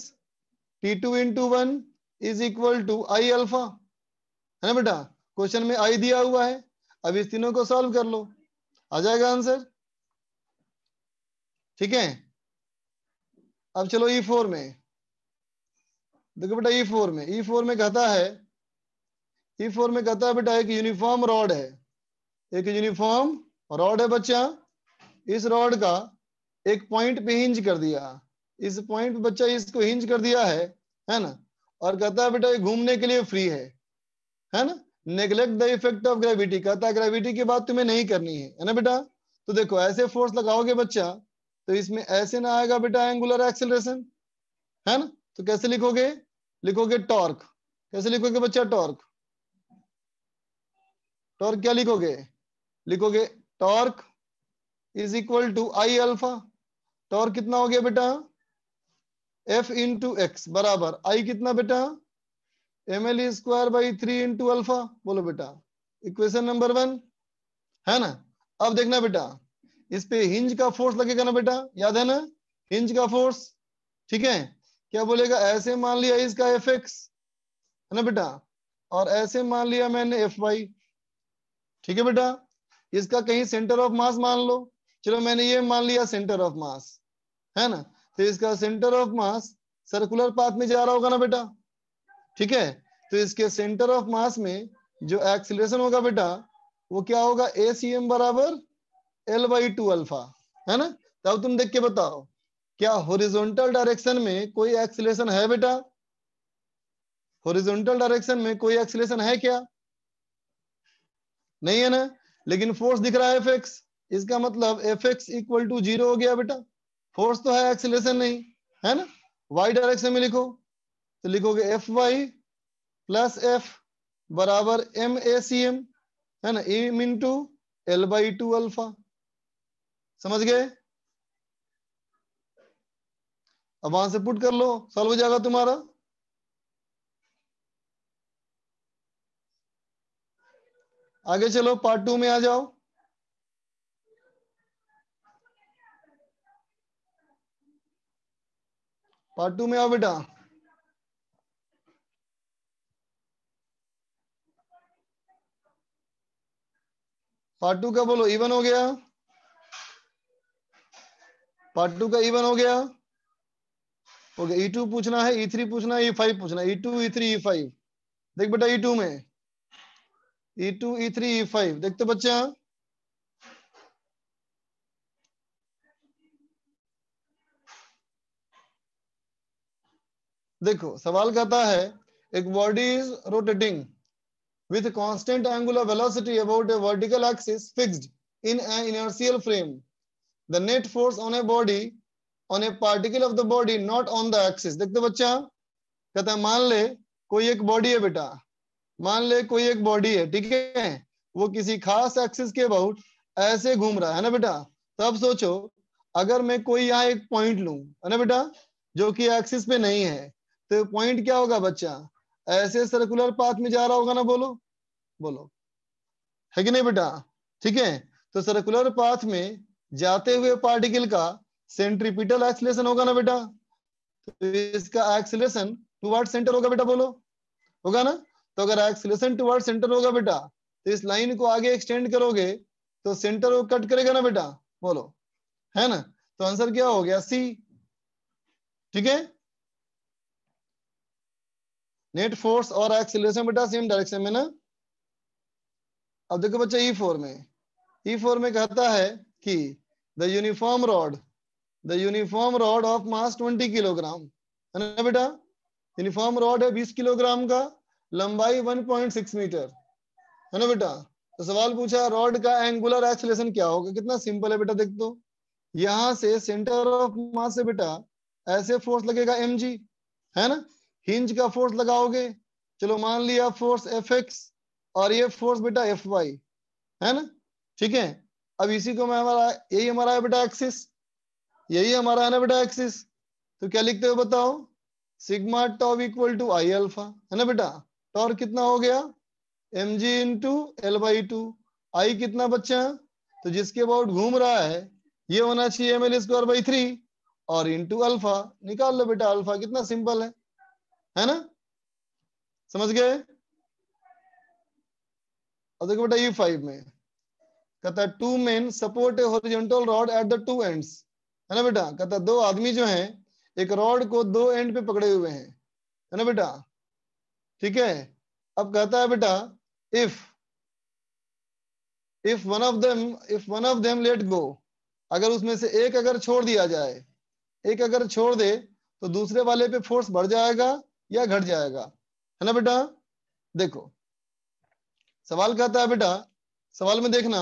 T two into one is equal to I alpha है ना बेटा क्वेश्चन में आई दिया हुआ है अब इस तीनों को सॉल्व कर लो आ जाएगा आंसर ठीक है अब चलो ई e फोर में देखो बेटा ई e फोर में ई e फोर में कहता है ई e फोर में कहता है बेटा एक यूनिफॉर्म रॉड है एक यूनिफॉर्म रॉड है बच्चा इस रॉड का एक पॉइंट पे हिंज कर दिया इस पॉइंट पे बच्चा इसको हिंज कर दिया है है ना और कहता है बेटा ये घूमने के लिए फ्री है है ना neglect the effect of gravity कहता है ग्रेविटी की बात तुम्हें नहीं करनी है है ना बेटा तो देखो ऐसे फोर्स लगाओगे बच्चा तो इसमें ऐसे ना आएगा बेटा एंगुलर एक्सेलरेशन है ना तो कैसे लिखोगे लिखोगे टॉर्क कैसे लिखोगे बच्चा टॉर्क टॉर्क क्या लिखोगे लिखोगे torque is equal to I alpha torque कितना हो गया बेटा एफ इंटू एक्स बराबर आई कितना बेटा M L square by three into alpha बोलो बेटा इक्वेशन नंबर वन है ना अब देखना बेटा इस पे हिंज का फोर्स लगेगा ना बेटा याद है ना हिंज का फोर्स ठीक है क्या बोलेगा ऐसे मान लिया इसका एफ एक्स है ना बेटा और ऐसे मान लिया मैंने एफ वाई ठीक है बेटा इसका कहीं सेंटर ऑफ मास मान लो चलो मैंने ये मान लिया सेंटर ऑफ मास है ना तो इसका centre of mass circular path में जा रहा होगा ना बेटा ठीक है तो इसके सेंटर ऑफ मास में जो एक्सिलेशन होगा बेटा वो क्या होगा ए सी एम बराबर एल बाई टू अल्फा है ना तो अब तुम देख के बताओ क्या होरिजोनटल डायरेक्शन में कोई एक्सिलेशन है बेटा होरिजोनटल डायरेक्शन में कोई एक्सिलेशन है क्या नहीं है ना लेकिन फोर्स दिख रहा है एफ एक्स इसका मतलब F X equal to zero हो गया बेटा फोर्स तो है एक्सलेशन नहीं है ना वाई डायरेक्शन में लिखो तो लिखोगे एफ वाई प्लस एफ बराबर एम ए सी एम है ना M two L by two alpha समझ गए अब वहां से पुट कर लो सॉल्व हो जाएगा तुम्हारा आगे चलो पार्ट टू में आ जाओ पार्ट टू में आओ बेटा पार्ट टू का बोलो इवन हो गया पार्ट टू का इवन हो गया ओके ई टू पूछना है ई e थ्री पूछना ई फाइव e पूछना E two E three E five देख बेटा ई e टू में E two E three E five देखते बच्चे हाँ देखो सवाल कहता है एक body is rotating with constant angle velocity about a vertical axis fixed in an inertial frame the net force on a body on a particle of the body not on the axis देखते बच्चा कहता है मान ले कोई एक body है बेटा मान ले कोई एक बॉडी है ठीक है वो किसी खास एक्सिस के अबाउट ऐसे घूम रहा है ना बेटा तब सोचो अगर मैं कोई यहाँ एक पॉइंट लू है ना बेटा जो कि एक्सिस पे नहीं है तो पॉइंट क्या होगा बच्चा ऐसे सर्कुलर पाथ में जा रहा होगा ना बोलो बोलो है कि नहीं बेटा ठीक है तो सर्कुलर पाथ में जाते हुए पार्टिकल का सेंट्रीपिटल एक्सलेशन होगा ना बेटा तो इसका एक्सलेशन वर्ड सेंटर होगा बेटा बोलो होगा ना तो अगर एक्सलेशन वर्ड सेंटर होगा बेटा तो इस लाइन को आगे एक्सटेंड करोगे तो सेंटर को कट करेगा ना बेटा बोलो है ना तो आंसर क्या हो गया सी ठीक है नेट फोर्स और एक्सिलेशन बेटा सेम डायरेक्शन में ना अब देखो बच्चा ई e फोर में ई e फोर में कहता है कि the uniform rod the uniform rod of mass 20 kilogram है ना बेटा यूनिफॉर्म रॉड है 20 किलोग्राम का लंबाई 1.6 मीटर है ना बेटा तो सवाल पूछा रॉड का एंगुलर एक्सलेशन क्या होगा कितना सिंपल है बेटा देख दो तो। यहाँ से सेंटर ऑफ मास से बेटा ऐसे फोर्स लगेगा एम है ना हिंज का फोर्स लगाओगे चलो मान लिया फोर्स एफ और ये फोर्स बेटा एफ है ना ठीक है अब इसी को मैं हमारा यही हमारा है बेटा एक्सिस यही हमारा है ना बेटा एक्सिस तो क्या लिखते हो बताओ sigma tau equal to I alpha है ना बेटा टॉर कितना हो गया M G into L by two I कितना बच्चा तो जिसके अबाउट घूम रहा है ये होना चाहिए M L square by three और इंटू अल्फा निकाल लो बेटा अल्फा कितना सिंपल है है ना समझ गए और देखो बेटा यू फाइव में कहता है two men support a horizontal rod at the two ends है ना बेटा कहता दो आदमी जो है एक रॉड को दो एंड पे पकड़े हुए हैं है ना बेटा ठीक है अब कहता है बेटा if if one of them if one of them let go अगर उसमें से एक अगर छोड़ दिया जाए एक अगर छोड़ दे तो दूसरे वाले पे फोर्स बढ़ जाएगा या घट जाएगा है ना बेटा देखो सवाल कहता है बेटा सवाल में देखना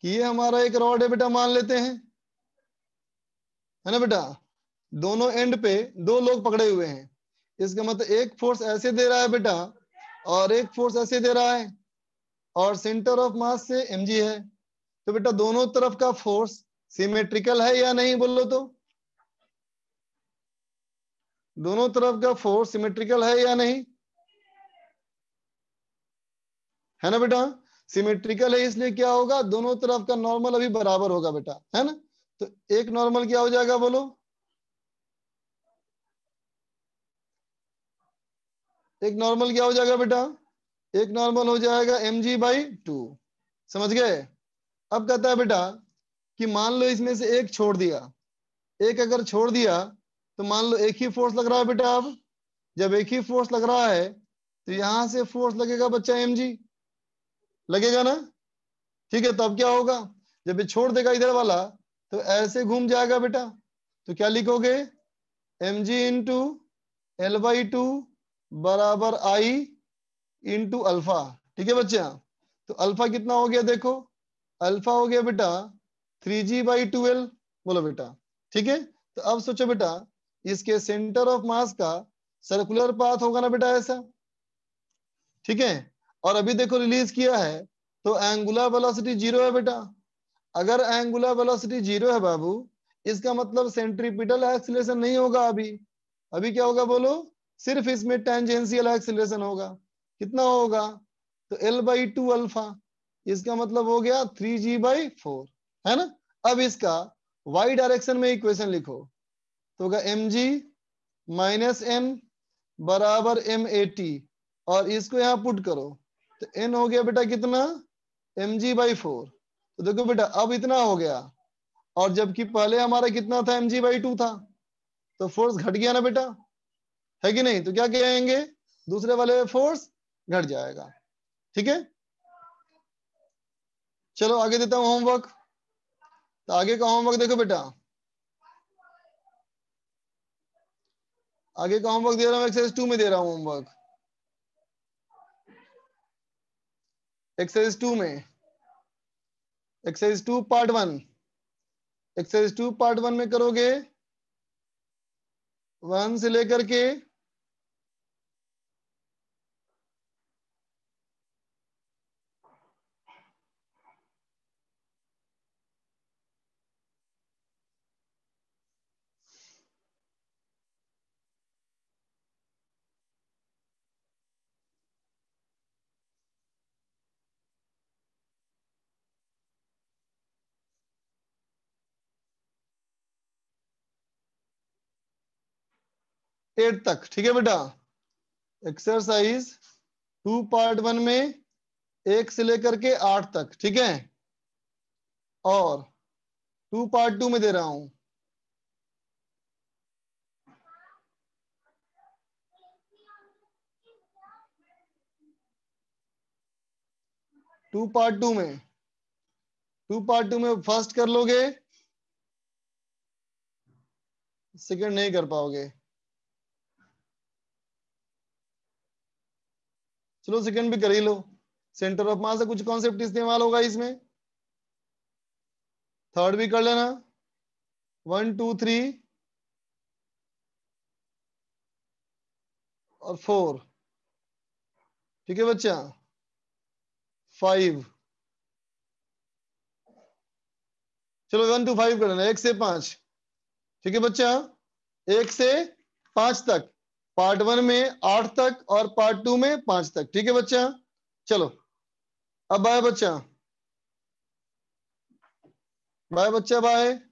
कि ये हमारा एक रॉड है बेटा मान लेते हैं है ना बेटा दोनों एंड पे दो लोग पकड़े हुए हैं इसका मतलब एक फोर्स ऐसे दे रहा है बेटा और एक फोर्स ऐसे दे रहा है और सेंटर ऑफ मास से एम है तो बेटा दोनों तरफ का फोर्स सिमेट्रिकल है या नहीं बोलो तो दोनों तरफ का फोर्स सिमेट्रिकल है या नहीं है ना बेटा सिमेट्रिकल है इसलिए क्या होगा दोनों तरफ का नॉर्मल अभी बराबर होगा बेटा है ना तो एक नॉर्मल क्या हो जाएगा बोलो एक नॉर्मल क्या हो जाएगा बेटा एक नॉर्मल हो जाएगा एम जी बाई टू समझ गए अब कहता है बेटा कि मान लो इसमें से एक छोड़ दिया एक अगर छोड़ दिया तो मान लो एक ही फोर्स लग रहा है बेटा अब जब एक ही फोर्स लग रहा है तो यहां से फोर्स लगेगा बच्चा एम जी लगेगा ना ठीक है तब तो क्या होगा जब ये छोड़ देगा इधर वाला तो ऐसे घूम जाएगा बेटा तो क्या लिखोगे M G into L by two बराबर आई इंटू अल्फा ठीक है बच्चे तो अल्फा कितना हो गया देखो अल्फा हो गया बेटा थ्री जी बाई टूएल्व बोलो बेटा ठीक है तो अब सोचो बेटा इसके सेंटर ऑफ मास का सर्कुलर पाथ होगा ना बेटा ऐसा ठीक है और अभी देखो रिलीज किया है तो एंगुलर वेलोसिटी जीरो है बेटा अगर एंगुलर वेलोसिटी जीरो है बाबू इसका मतलब सेंट्रीपिटल एक्सिलेशन नहीं होगा अभी अभी क्या होगा बोलो सिर्फ इसमें टेंजेंशियल एक्सिलेशन होगा कितना होगा तो एल बाई टू अल्फा इसका मतलब हो गया थ्री जी बाई फोर है ना अब इसका वाई डायरेक्शन में इक्वेशन लिखो तो होगा एम जी माइनस एन बराबर एम ए टी और इसको यहां पुट करो तो एन हो गया बेटा कितना एम जी बाई फोर तो देखो बेटा अब इतना हो गया और जबकि पहले हमारा कितना था एम जी बाई टू था तो फोर्स घट गया ना बेटा है कि नहीं तो क्या कहेंगे दूसरे वाले फोर्स घट जाएगा ठीक है चलो आगे देता हूं होमवर्क तो आगे का होमवर्क देखो बेटा आगे का होमवर्क दे रहा हूं एक्सरसाइज टू में दे रहा हूं होमवर्क एक्सरसाइज टू में exercise two part one exercise two part one में करोगे वन से लेकर के एट तक ठीक है बेटा एक्सरसाइज टू पार्ट वन में एक से लेकर के आठ तक ठीक है और टू पार्ट टू में दे रहा हूं टू पार्ट टू में टू पार्ट टू में फर्स्ट कर लोगे सेकंड नहीं कर पाओगे चलो सेकंड भी कर ही लो सेंटर ऑफ मास का कुछ कॉन्सेप्ट इस्तेमाल होगा इसमें थर्ड भी कर लेना वन टू थ्री और फोर ठीक है बच्चा फाइव चलो वन टू फाइव कर लेना एक से पांच ठीक है बच्चा एक से पांच तक पार्ट वन में आठ तक और पार्ट टू में पांच तक ठीक है बच्चा चलो अब बाय बच्चा बाय बच्चा बाय